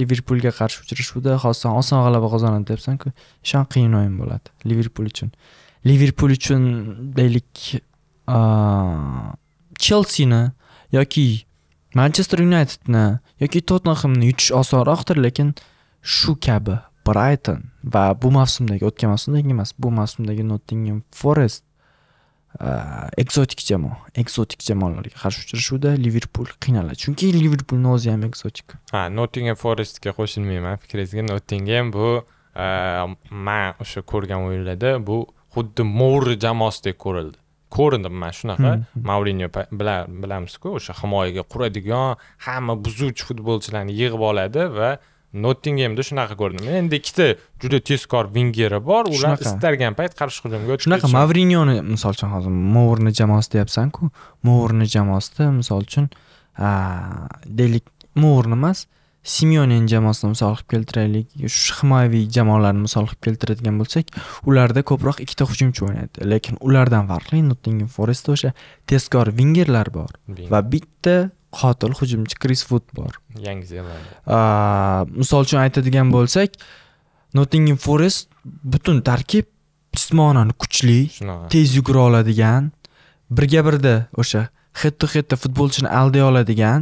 Speaker 1: liverpulga qarshi uchrashuvda xosdan oson g'alaba qozonadi deb ishon qiyin o'yin bo'ladi liverpul uchun Liverpool uchun deylik chelsini yoki manchester unitedni yoki tottenhamni yutish osonroqdir lekin shu kabi brayton va bu mavsumdagi o'tgan mavsumdagi emas bu mavsumdagi nottingem forest ekzotik jamoa ekzotik jamoalarga qarshi uchrashuvda liverpul qiynaladi chunki liverpulni o'zi ham ekzotik
Speaker 2: ha nottingem forestga qo'shilmayman fikringizga nottingem bu man o'sha ko'rgan o'yinlarda bu xuddi mouri jamoasidek ko'rildi ko'rindi mana shunaqa mavrinyo hmm. bilamizku o'sha himoyaga quradigan hamma buzuvchi futbolchilarni yig'ib oladi va nottingemda shunaqa ko'rdim endi ikkita juda tezkor vingeri bor ular istalgan payt qarshi hujumga o'tib shunaqa mavrinyoni
Speaker 1: misol uchun hozir mourni jamoasi deyapsanku mourni jamoasida misol uchun deylik mourni emas simyonen jamoasini misol qilib keltiraylik shu himoyaviy jamoalarni misol qilib keltiradigan bo'lsak ularda ko'proq ikkita hujumchi o'ynaydi lekin ulardan farqli nottingem forestda o'sha tezkor vingerlar bor va bitta qotil hujumchi kris fud bor yangi zelandiya misol uchun aytadigan bo'lsak nottingem forest butun tarkib jismonan kuchli tez yugura oladigan birga birda o'sha xetta hetta futbolchini alday oladigan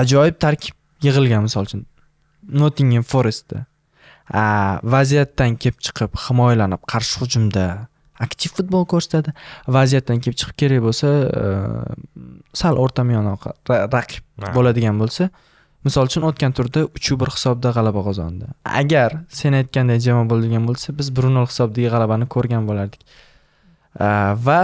Speaker 1: ajoyib tarkib yig'ilgan misol uchun nottingem forestda vaziyatdan kelib chiqib himoyalanib qarshi hujumda aktiv futbol ko'rsatadi vaziyatdan kelib chiqib kerak bo'lsa e, sal o'rtamiyona raqib bo'ladigan bo'lsa misol uchun o'tgan turda uch bir hisobda g'alaba qozondi agar sen aytganday jamoa bo'ladigan bo'lsa biz bir nol hisobdagi g'alabani ko'rgan bo'lardik va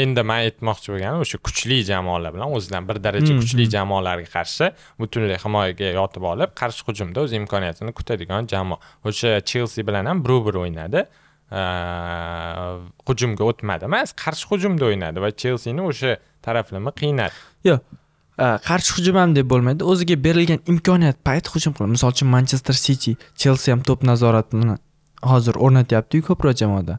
Speaker 2: endi man aytmoqchi bo'lganim o'sha kuchli jamoalar bilan o'zidan bir daraja hmm, kuchli hmm. jamoalarga qarshi butunlay himoyaga yotib olib qarshi hujumda o'z imkoniyatini kutadigan jamoa o'sha chelsi bilan ham birov bir o'ynadi hujumga o'tmadi emas qarshi hujumda o'ynadi va chelsini o'sha taraflama qiynadi yo'q qarshi hujum
Speaker 1: ham deb bo'lmaydi o'ziga berilgan imkoniyat payt hujum qiladi misol uchun manchester siti chelsi ham to'p nazoratini hozir o'rnatyaptiyu ko'proq jamoada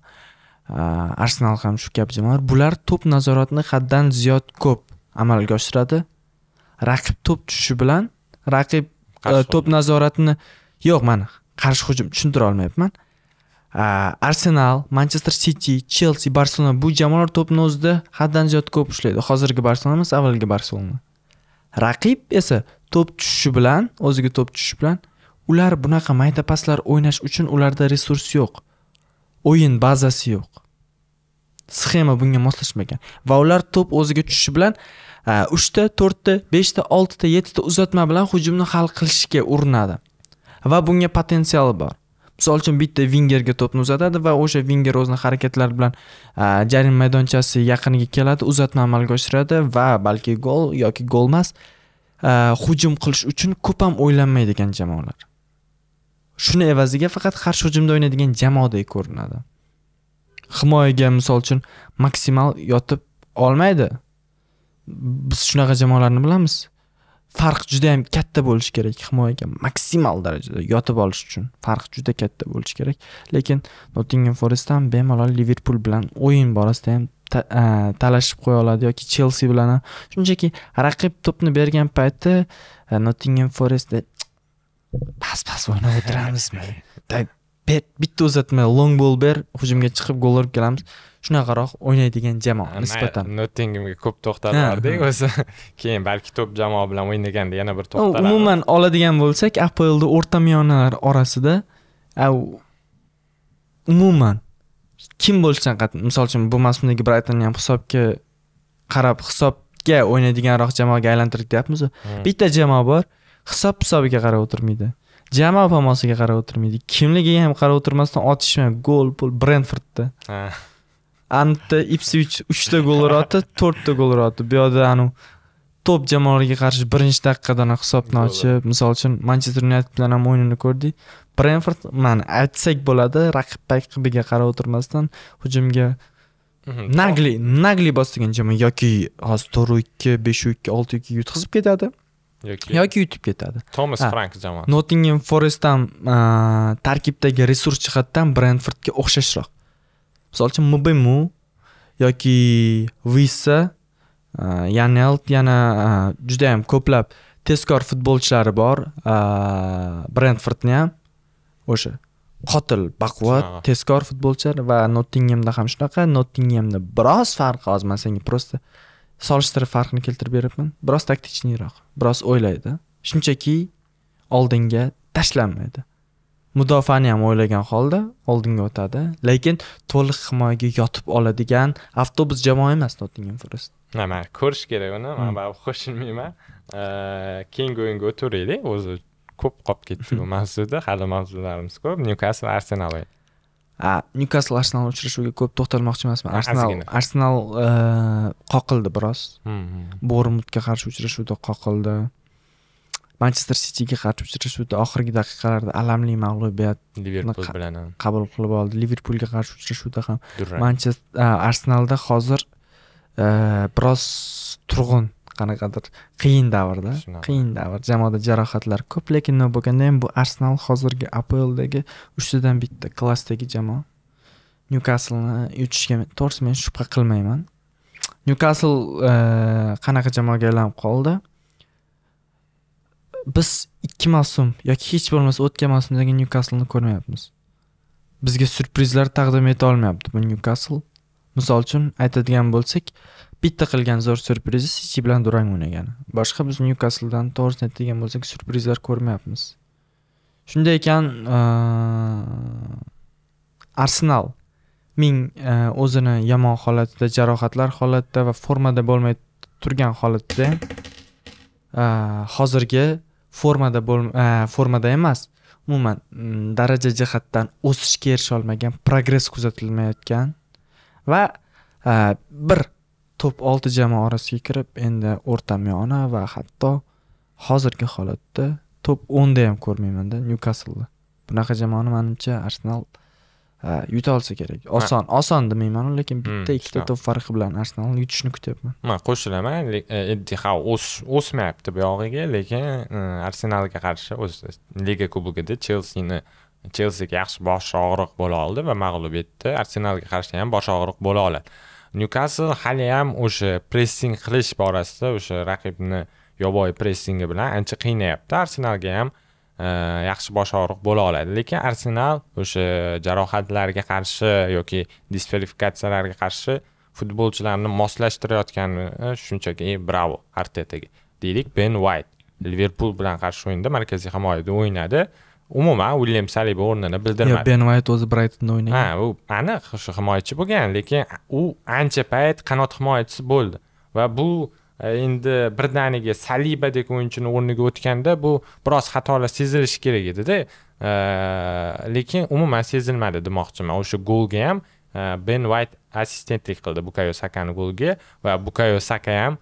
Speaker 1: arsenal ham shu kabi jamoalar bular to'p nazoratni haddan ziyod ko'p amalga oshiradi raqib to'p tushishi bilan raqib e, to'p nazoratini yo'q mana qarshi hujum tushuntira olmayapman arsenal manchester siti chelsi barselona bu jamoalar to'pni o'zida haddan ziyod ko'p ushlaydi hozirgi barselona emas avvalgi barselona raqib esa to'p tushishi bilan o'ziga to'p tushishi bilan ular bunaqa mayda paslar o'ynash uchun ularda resurs yo'q o'yin bazasi yo'q sxema bunga moslashmagan va ular to'p o'ziga tushishi bilan e, uchta to'rtta beshta oltita yettita uzatma bilan hujumni hal qilishga urinadi va bunga potensiali bor misol uchun bitta vingerga to'pni uzatadi va o'sha vinger o'zini harakatlari bilan e, jarima maydonchasi yaqiniga keladi uzatma amalga oshiradi va balki gol yoki gol emas e, hujum qilish uchun ko'p ham o'ylanmaydigan jamoalar shuni evaziga faqat qarshi hujumda o'ynaydigan jamoadek ko'rinadi himoyaga misol uchun maksimal yotib olmaydi biz shunaqa jamoalarni bilamiz farq juda yam katta bo'lishi kerak himoyaga maksimal darajada yotib olish uchun farq juda katta bo'lishi kerak lekin nottingem forest ham bemalol liverpul bilan o'yin borasida ham e, talashib qo'ya oladi yoki chelsi bilan ham shunchaki raqib to'pni bergan paytda e, nottingem forestda pas pas o'ynab o'tiramizmi [LAUGHS] bitta uzatma long ball ber hujumga chiqib gol urib kelamiz shunaqaroq o'ynaydigan
Speaker 2: jamoa nisbatan nottingemga ko'p to'xtalardik o'zi [LAUGHS] keyin balki to'p jamoa bilan o'ynaganda yana bir to'xtalar umuman
Speaker 1: oladigan bo'lsak aplni o'rtamiyonalar orasida umuman kim bo'lishidan qat'iy misol uchun bu mavsumdagi braytonni ham hisobga qarab hisobga o'ynaydiganroq jamoaga aylantirdik deyapmizu hmm. bitta jamoa bor hisob hisobiga qarab o'tirmaydi jamoa pomosiga qarab o'tirmaydi kimligiga ham qarab o'tirmasdan otishma gol pul brenfordda anda ipsvich uchta gol uradi to'rtta gol uradi bu yoqda anavi top jamoalarga qarshi birinchi daqiqadan hisobni ochib misol uchun manchester united bilan ham o'yinini ko'rdik brenford mana aytsak bo'ladi raqib raqibiga qarab o'tirmasdan hujumga mhm. nagli nagli bostirgan jamoa yoki hozir to'rt ikki besh ikki olti ikki yutqizib ketadi yoki yoki yutib ketadi tomas frank jamoasi nottingem forest ham tarkibdagi resurs jihatdan brendfordga o'xshashroq misol uchun mbmu yoki visa yanelt yana juda yam ko'plab tezkor futbolchilari bor brendfordni ham o'sha qotil baquvvat tezkor futbolchilar va nottingemda ham shunaqa nottingemni biroz farqi ozman senga просто solishtirib farqini keltirib beribman biroz taktichniyroq biroz o'ylaydi shunchaki oldinga tashlanmaydi mudofaani ham o'ylagan holda oldinga o'tadi lekin to'liq himoyaga yotib oladigan avtobus jamoa emas nottingem forest
Speaker 2: mana ko'rish kerak uni man baribir hmm. qo'shilmayman keyingi o'yinga o'taveraylik o'zi ko'p qolib ketdi bu [LAUGHS] mavzuda hali mavzularimiz ko'p nyukasl arsenal o'yini
Speaker 1: nyukasl arsenal uchrashuviga ko'p to'xtalmoqchi emasman arsenal arsenal eh, qoqildi biroz hmm, hmm. bormutga qarshi uchrashuvda qoqildi manchester sitiga qarshi uchrashuvda oxirgi daqiqalarda alamli mag'lubiyat liverpul bilan qabul qilib oldi liverpulga qarshi uchrashuvda ham manchester eh, arsenalda hozir eh, biroz turg'un qanaqadir qiyin davrda qiyin davr jamoada jarohatlar ko'p lekin nima bo'lganda ham bu arsenal hozirgi apldagi uchtadan bitta klassdagi jamoa nyukaslni yutishiga to'g'risi men shubha qilmayman nyukasl eh, qanaqa jamoaga aylanib qoldi biz ikki mavsum yoki hech bo'lmasa o'tgan mavsumdagi nyukaslni ko'rmayapmiz bizga syurprizlar taqdim eta olmayapti bu nyukasl misol uchun aytadigan bo'lsak bitta qilgan zo'r syurprizi siti bilan durang o'ynagani boshqa biz nyukasldan to'g'risini aytadigan bo'lsak syurprizlar ko'rmayapmiz shunday ekan arsenal ming o'zini yomon holatda jarohatlar holatda va formada bo'lmay turgan holatda hozirgi formada bo'l formada emas umuman mm, daraja jihatdan o'sishga erisha olmagan progress kuzatilmayotgan va bir top olti jamoa orasiga kirib endi o'rtamiyona va hatto hozirgi holatda top o'nda ham ko'rmaymanda nyukaslni bunaqa jamoani manimcha arsenal e, yuta olsa kerak oson oson demayman lekin bitta hmm, ikkita to'p farqi bilan arsenalni yutishni kutyapman
Speaker 2: man qo'shilaman e, ha o'smayapti buyog'iga lekin e, arsenalga qarshi o'zi liga kubogida chelsini chelsiga yaxshi bosh og'riq bo'la oldi va mag'lub etdi arsenalga qarshi ham bosh og'riq bo'la oladi nyukasl haliyam o'sha pressing qilish borasida o'sha raqibni yovvoyi pressingi bilan ancha qiynayapti arsenalga ham e, yaxshi bosh og'riq bo'la oladi lekin arsenal o'sha jarohatlarga qarshi yoki diskvalifikatsiyalarga qarshi futbolchilarni moslashtirayotgani e, shunchaki bravo artetaga deylik ben White liverpul bilan qarshi o'yinda markaziy himoyada o'ynadi umuman William Saliba o'rnini bildirmadi
Speaker 1: ben vayt o'zi brightonda o'ynagan
Speaker 2: ha u aniq o'sha himoyachi bo'lgan lekin u ancha payt qanot himoyachisi bo'ldi va bu endi birdaniga salibadek o'yinchini o'rniga o'tganda bu biroz xatolar sezilishi kerak edida lekin umuman sezilmadi demoqchiman o'sha golga ham e, ben vayt assistentlik qildi bukayo sakani goliga va bukayo saka ham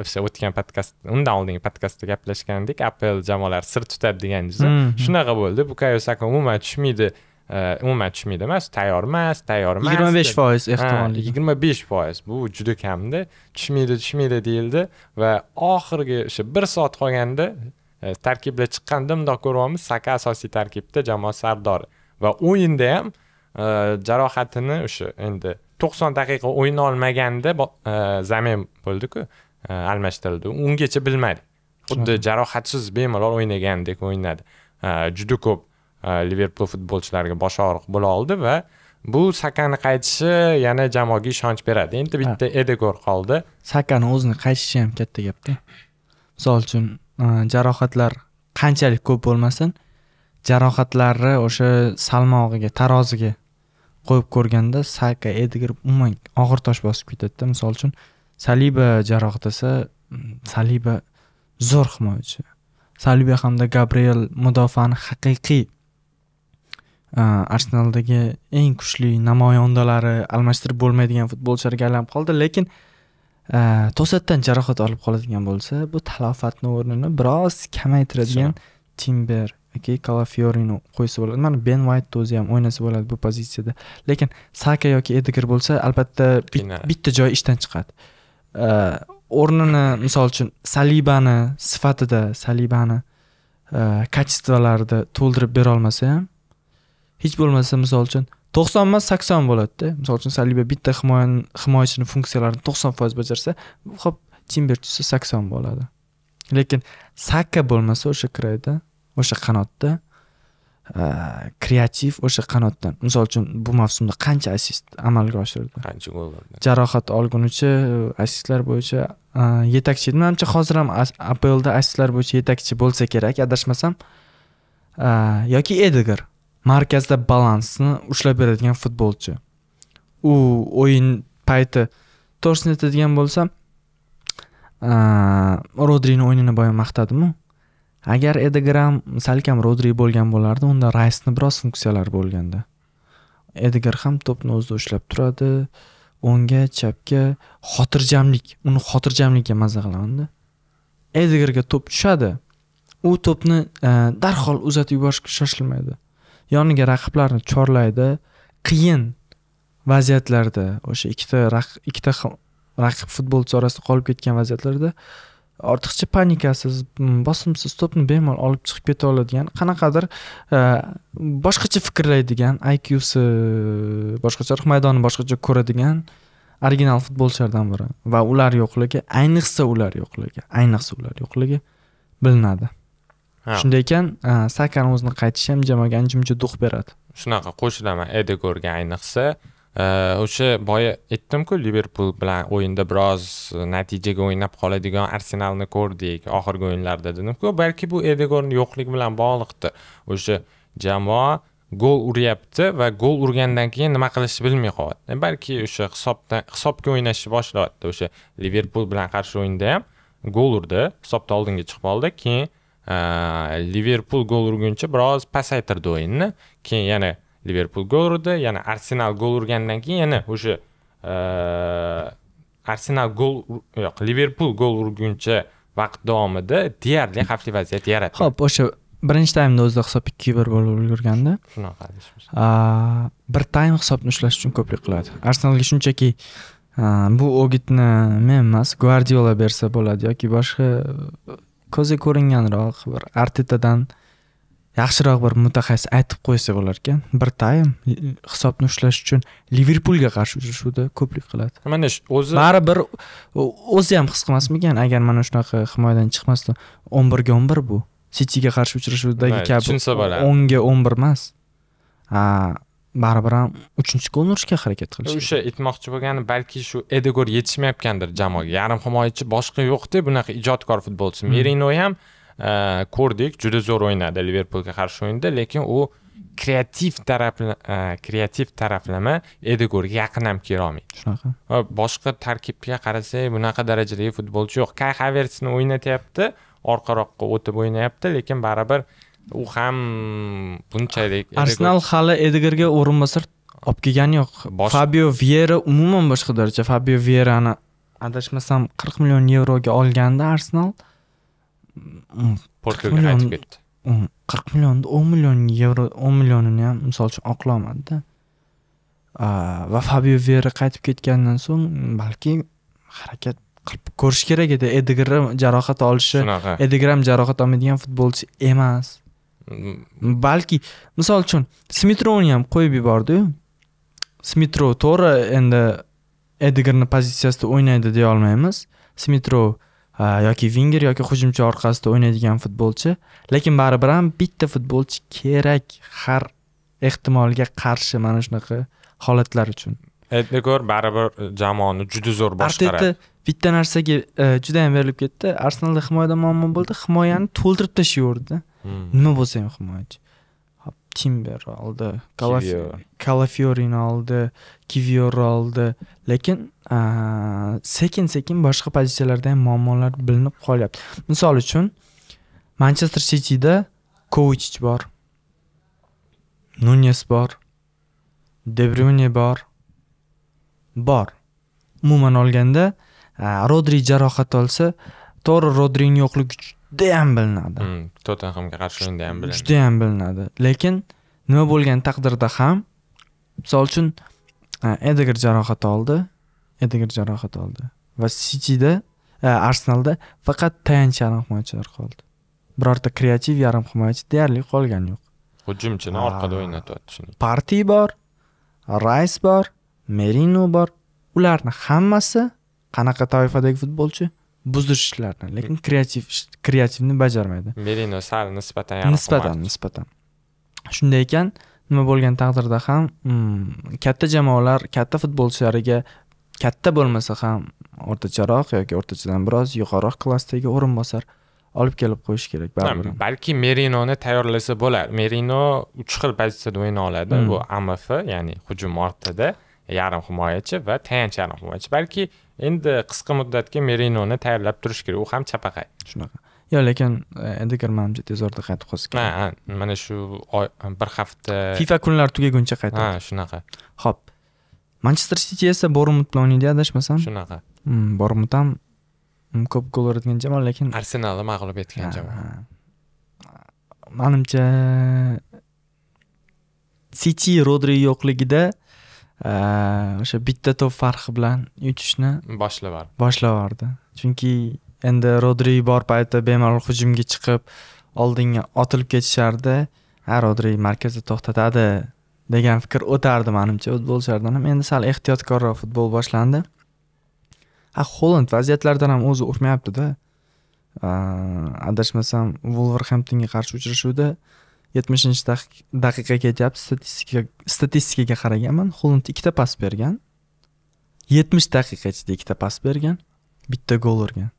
Speaker 2: o'sha o'tgan podkast undan oldingi podkastda gaplashgandik apple jamoalari sir tutadi degan shunaqa bo'ldi bu saka umuman tushmaydi umuman tushmaydi emas tayyor emas tayyor emas yigirma besh foiz ehtimollik yigirma besh foiz bu juda kamda tushmaydi tushmaydi deyildi va oxirgi o'sha bir soat qolganda tarkiblar chiqqanda mundoq ko'ryapmiz saka asosiy tarkibda jamoa sardori va o'yinda ham jarohatini o'sha endi to'qson daqiqa o'yna olmaganda e, zamin bo'ldiku e, almashtirildi ungacha bilmadik xuddi jarohatsiz bemalol o'ynagandek o'ynadi e, juda ko'p liverpul futbolchilariga bosh og'riq bo'la oldi va bu sakani qaytishi yana jamoaga ishonch beradi endi bitta edegor qoldi
Speaker 1: sakani o'zini qaytishi ham katta gapda misol uchun jarohatlar qanchalik ko'p bo'lmasin jarohatlari o'sha salmog'iga taroziga qo'yib ko'rganda saka edgar umuman og'ir tosh bosib ketadida misol uchun saliba jarohatlasa mm, saliba zo'r himoyachi saliba hamda gabriel mudofaani haqiqiy arsenaldagi eng kuchli namoyondalari almashtirib bo'lmaydigan futbolchilarga aylanib qoldi lekin to'satdan jarohat olib qoladigan bo'lsa bu talofatni o'rnini biroz kamaytiradigan timber okay, kalafiorini qo'ysa bo'ladi mana ben vaytni o'zi ham o'ynasa bo'ladi bu pozitsiyada lekin saka yoki edgar bo'lsa albatta bitta joy ishdan chiqadi o'rnini misol uchun salibani sifatida salibani качестволарida to'ldirib berolmasa ham hech bo'lmasa misol uchun to'qson emas sakson bo'ladida misol uchun saliba bitta himoyachini funksiyalarini to'qson foiz bajarsa hop chimber tushsa sakson bo'ladi lekin saka bo'lmasa o'sha kiradi o'sha qanotda e, kreativ o'sha qanotdan misol uchun bu mavsumda qancha assist amalga oshirdi qancha gol jarohat olgunicha e, assistlar bo'yicha e, yetakchi edi manimcha hozir ham aplda assistlar bo'yicha yetakchi bo'lsa kerak adashmasam yoki edigar markazda balansni ushlab beradigan futbolchi u o'yin payti to'g'risini aytadigan bo'lsam rodrini o'yinini boya maqtadimu agar edgram salkam rodri bo'lgan bo'lardi unda raysni biroz funksiyalari bo'lganda edgar ham to'pni o'zida ushlab turadi o'ngga chapga xotirjamlik uni xotirjamlikka maza qilamanda edgarga to'p tushadi u to'pni e, darhol uzatib yuborishga shoshilmaydi yoniga raqiblarni chorlaydi qiyin vaziyatlarda o'sha ikkita ikkita raqib futbolchi orasida qolib ketgan vaziyatlarda ortiqcha panikasiz bosimsiz to'pni bemalol olib chiqib keta oladigan qanaqadir e, boshqacha fikrlaydigan iqsi boshqacharoq maydonni boshqacha ko'radigan original futbolchilardan biri va ular yo'qligi ayniqsa ular yo'qligi ayniqsa ular yo'qligi bilinadi shunday ekan e, sakani o'zini qaytishi ham jamoaga ancha muncha duh beradi
Speaker 2: shunaqa qo'shilaman edegorga ayniqsa Э, o'sha boya aytdimku liverpul bilan o'yinda biroz e, natijaga o'ynab qoladigan arsenalni ko'rdik oxirgi o'yinlarda dedimku balki bu edegorni yo'qligi bilan bog'liqdir o'sha jamoa gol uryapti va gol urgandan keyin nima qilishni bilmay qolyapti e, balki o'sha hisobdan hisobga o'ynashni boshlayapti o'sha liverpul bilan qarshi o'yinda ham gol urdi hisobda oldinga chiqib oldi keyin e, liverpul gol urguncha biroz pasaytirdi o'yinni keyin yana liverpul gol urdi yana arsenal gol urgandan keyin yana o'sha arsenal gol yo'q liverpul gol urguncha vaqt davomida deyarli xavfli vaziyat yaratdi
Speaker 1: ho'p o'sha birinchi taymni o'zida hisob ikki bir bo'lib ulgurganda shunaqa bir taym hisobni ushlash uchun ko'plik qiladi arsenalga shunchaki bu o'gitni men emas gvardiola bersa bo'ladi yoki boshqa ko'zga ko'ringanroq bir artetadan uh, yaxshiroq bir mutaxassis aytib qo'ysa bo'lar ekan bir taym hisobni ushlash uchun liverpulga qarshi uchrashuvda ko'plik qiladi
Speaker 2: mana shu o'zi baribir
Speaker 1: o'zi ham his qilmasmikan agar mana shunaqa himoyadan chiqmasdi o'n birga o'n bir bu sitiga qarshi uchrashuvdagi kabi tushunsa bo'ladi o'nga o'n bir emas baribir ham uchinchi golni urishga harakat qilish
Speaker 2: o'sha aytmoqchi bo'lgani balki shu edegor yetishmayotgandir jamoaga yarim himoyachi boshqa yo'qda bunaqa ijodkor futbolchi merino hmm. ham hmm. ko'rdik э, juda zo'r o'ynadi liverpulga qarshi o'yinda lekin u kreativ taraf э, kreativ taraflama edegorga yaqin ham kelolmaydi shunaqa va boshqa tarkibga qarasak bunaqa darajadagi futbolchi yo'q kay haversni o'ynatyapti orqaroqqa o'tib o'ynayapti lekin baribir u ham bunchalik arsenal
Speaker 1: hali edigarga o'rinbosar olib kelgani yo'q fabio viera umuman boshqa daraja fabio vierani adashmasam qirq million yevroga olganda arsenal
Speaker 2: portugaliyaga qaytib ketdi
Speaker 1: hm, qirq millionni o'n million yevro o'n millionini ham misol uchun oqlamadida va fabio vera qaytib ketgandan so'ng balki harakat qilib ko'rish kerak edi edgar jarohat olishi edgar ham jarohat olmaydigan futbolchi emas mm-hmm. balki misol uchun smitrovni ham qo'yib yubordiyu smitrov to'g'ri endi edgarni pozitsiyasida o'ynaydi deya olmaymiz smitrov yoki vinger yoki hujumchi orqasida o'ynaydigan futbolchi lekin baribir ham bitta futbolchi kerak har ehtimolga qarshi mana shunaqa holatlar uchun
Speaker 2: ko'r baribir e, jamoani juda zo'r boshqaradi
Speaker 1: bitta narsaga e, juda ham berilib ketdi arsenalda himoyada muammo bo'ldi himoyani to'ldirib tashlayverdida hmm. nima bo'lsa ham himoyachi timber oldi kalafiorini oldi kivior oldi lekin sekin sekin boshqa pozitsiyalarda ham muammolar bilinib qolyapti misol uchun manchester sitida kovichich bor nunes bor debrune bor bor umuman olganda rodri jarohat olsa to'g'ri rodrini yo'qligi judayam bilinadi
Speaker 2: mm, tottenhamga qarshi o'yinda ham bilinadi judayam
Speaker 1: bilinadi lekin nima bo'lgan taqdirda ham misol uchun edegar jarohat oldi edegar jarohat oldi va sitida arsenalda faqat tayanch yarim himoyachilar qoldi birorta kreativ yarim himoyachi deyarli qolgani yo'q
Speaker 2: hujumchini orqada o'ynatyapti shuni
Speaker 1: parti bor rays bor merino bor ularni hammasi qanaqa toifadagi futbolchi buzish ishlarini lekin mm. kreativ kreativni bajarmaydi merino
Speaker 2: sal nisbatan nisbatan nisbatan
Speaker 1: shunday ekan nima bo'lgan taqdirda ham mm, katta jamoalar katta futbolchilariga katta bo'lmasa ham o'rtacharoq yoki o'rtachadan biroz yuqoriroq klassdagi o'rinbosar olib kelib qo'yish kerak baribir
Speaker 2: balki merinoni tayyorlasa bo'ladi merino uch xil pozitsiyada o'yna oladi mm. bu amf ya'ni hujum ortida yarim himoyachi va tayanch yarim himoyachi balki endi qisqa muddatga merinoni tayyorlab turish kerak u ham chapaqay shunaqa
Speaker 1: yo lekin endi manimcha tez orada qaytib qolsa kerak
Speaker 2: ha mana shu oy bir hafta fifa kunlari
Speaker 1: tugaguncha qaytadi ha shunaqa ho'p manchester siti esa borumut bilan o'ynaydi adashmasam shunaqa hmm, borumut ham hmm, ko'p gol uradigan jamoa lekin
Speaker 2: arsenalni mag'lub etgan jamoa
Speaker 1: manimcha siti rodri yo'qligida o'sha bitta to'p farqi bilan yutishni boshlab yubordi boshlab yubordi chunki endi rodri bor paytda bemalol hujumga chiqib oldinga otilib ketishardi ha rodri markazda to'xtatadi degan fikr o'tardi manimcha futbolchilardan ham endi sal ehtiyotkorroq futbol boshlandi ha holland vaziyatlardan ham o'zi urmayaptida adashmasam wolverhamptonga qarshi uchrashuvda yetmishinchi daqiqa daqiqagacha statistika statistikaga qaraganman holand ikkita pas bergan yetmish daqiqa ichida ikkita pas bergan bitta gol urgan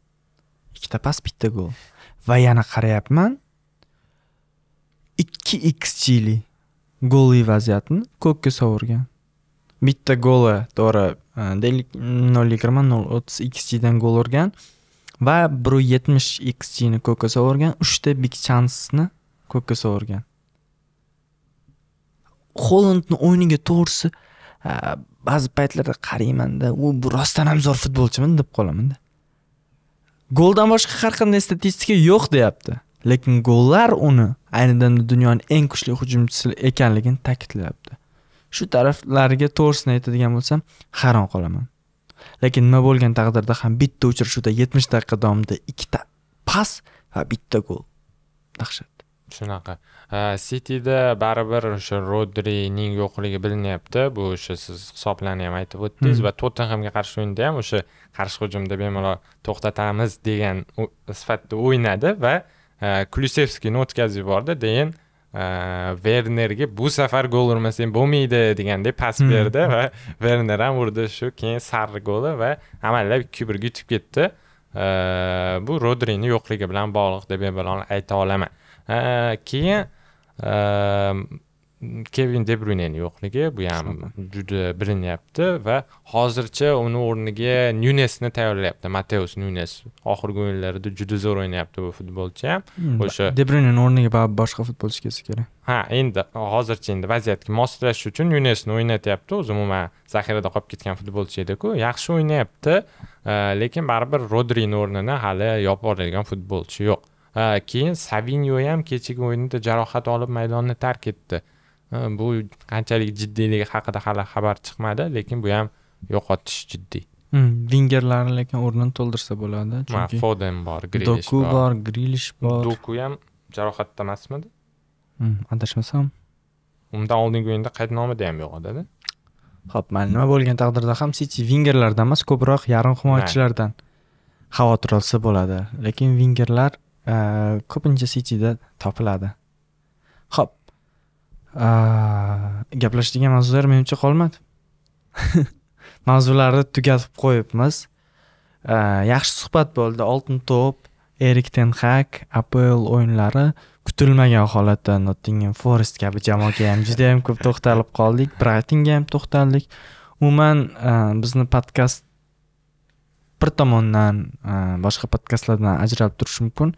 Speaker 1: ikkita pas bitta gol va yana qarayapman ikki xchili golli vaziyatni ko'kka sovurgan bitta goli to'g'ri e, deylik nol yigirma nol o'ttiz xgdan gol urgan va bir yetmish xgni ko'kka sovurgan uchta big chansni ko'kka sovurgan hollandni o'yiniga to'g'risi ba'zi paytlarda qaraymanda u rostdan ham zo'r futbolchimi deb qolamanda goldan boshqa har qanday statistika yo'q deyapti lekin gollar uni ayni damda dunyoning eng kuchli hujumchisi ekanligini ta'kidlayapti shu taraflariga to'g'risini aytadigan bo'lsam hayron qolaman lekin nima bo'lgan taqdirda ham bitta uchrashuvda yetmish daqiqa davomida ikkita pas va bitta gol dahshat
Speaker 2: shunaqa sitida baribir o'sha rodrining yo'qligi bilinyapti bu o'sha siz hisoblarni ham aytib o'tdingiz hmm. va tottenhamga qarshi o'yinda ham o'sha qarshi hujumda bemalol to'xtatamiz degan sifatda o'ynadi va klyusevskiyni o'tkazib yubordi deyin vernerga bu safar gol urmasang bo'lmaydi degandek pas hmm. berdi va verner ham urdi shu keyin sarri goli va amallab ikki birga yutib ketdi bu rodrini yo'qligi bilan bog'liq deb bemalol ayta olaman keyin ehm, kevin debruneni yo'qligi bu ham juda bilinyapti va hozircha uni o'rniga nyunesni tayyorlayapti mateus nyunes oxirgi o'yinlarida juda zo'r o'ynayapti bu futbolchi ham hmm, o'sha
Speaker 1: debruneni o'rniga baribir boshqa futbolchi kelsa kerak
Speaker 2: ha endi hozircha endi vaziyatga moslashish uchun nyunesni o'ynatyapti o'zi umuman zaxirada qolib ketgan futbolchi ediku yaxshi o'ynayapti ehm, lekin baribir rodrini o'rnini hali yopib oladigan futbolchi yo'q keyin savinyo ham kechagi o'yinda jarohat olib maydonni tark etdi bu qanchalik jiddiyligi haqida hali xabar chiqmadi lekin bu ham yo'qotish jiddiy
Speaker 1: hmm, vingerlarni lekin o'rnini to'ldirsa bo'ladi chunki foden bor grilish doku bor grilish
Speaker 2: bor doku ham jarohatda emasmidi
Speaker 1: hmm, adashmasam
Speaker 2: undan oldingi o'yinda qaydnomada ham yo'q edida
Speaker 1: ho'p mana nima bo'lgan taqdirda ham siti vingerlardan emas ko'proq yarim himoyachilardan xavotir olsa bo'ladi lekin vingerlar ko'pincha cityda topiladi ho'p gaplashadigan mavzular menimcha qolmadi [LAUGHS] mavzularni tugatib qo'yibmiz yaxshi suhbat bo'ldi oltin to'p erik ten apl o'yinlari kutilmagan holatda nottingem forest kabi jamoaga ham judayam ko'p to'xtalib qoldik braytonga ham to'xtaldik umuman e, bizni podkast bir tomondan e, boshqa podkastlardan ajralib turishi mumkin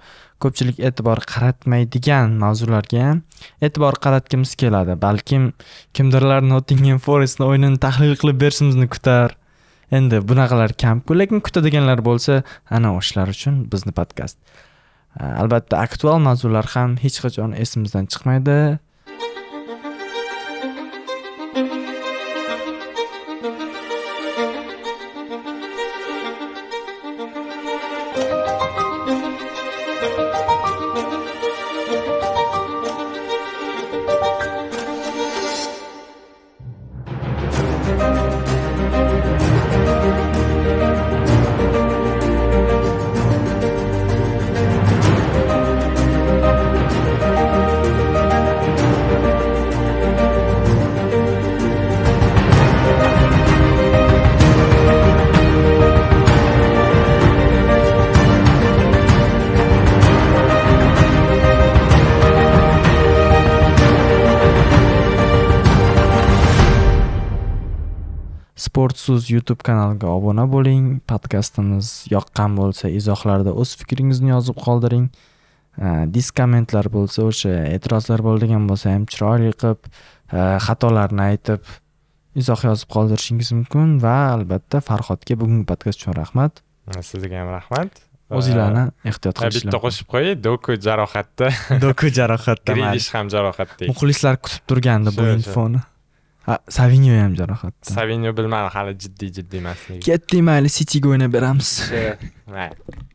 Speaker 1: ko'pchilik e'tibor qaratmaydigan mavzularga ham e'tibor qaratgimiz keladi balkim kimdirlar nottingem forestni o'yinini tahlil qilib berishimizni kutar endi bunaqalar kamku lekin kutadiganlar bo'lsa ana o'shalar uchun bizni podkast e, albatta aktual mavzular ham hech qachon esimizdan chiqmaydi maxsus youtube kanaliga obuna bo'ling podkastimiz yoqqan bo'lsa izohlarda o'z fikringizni yozib qoldiring diskommentlar bo'lsa o'sha e'tirozlar bo'ladigan bo'lsa ham chiroyli qilib e, xatolarni aytib izoh yozib qoldirishingiz mumkin va albatta farhodga bugungi podkast uchun rahmat
Speaker 2: sizga ham rahmat o'zinglarni ehtiyot qilinglar bitta qo'shib qo'yay doku jarohatda doku jarohatda ham jarohatda muxlislar kutib
Speaker 1: turgandi bu infoni savinyo ham jarohatda
Speaker 2: savinyo bilmadim hali jiddiy jiddiy emas nega ketdik
Speaker 1: mayli sitiga o'ynab beramiz
Speaker 2: mayli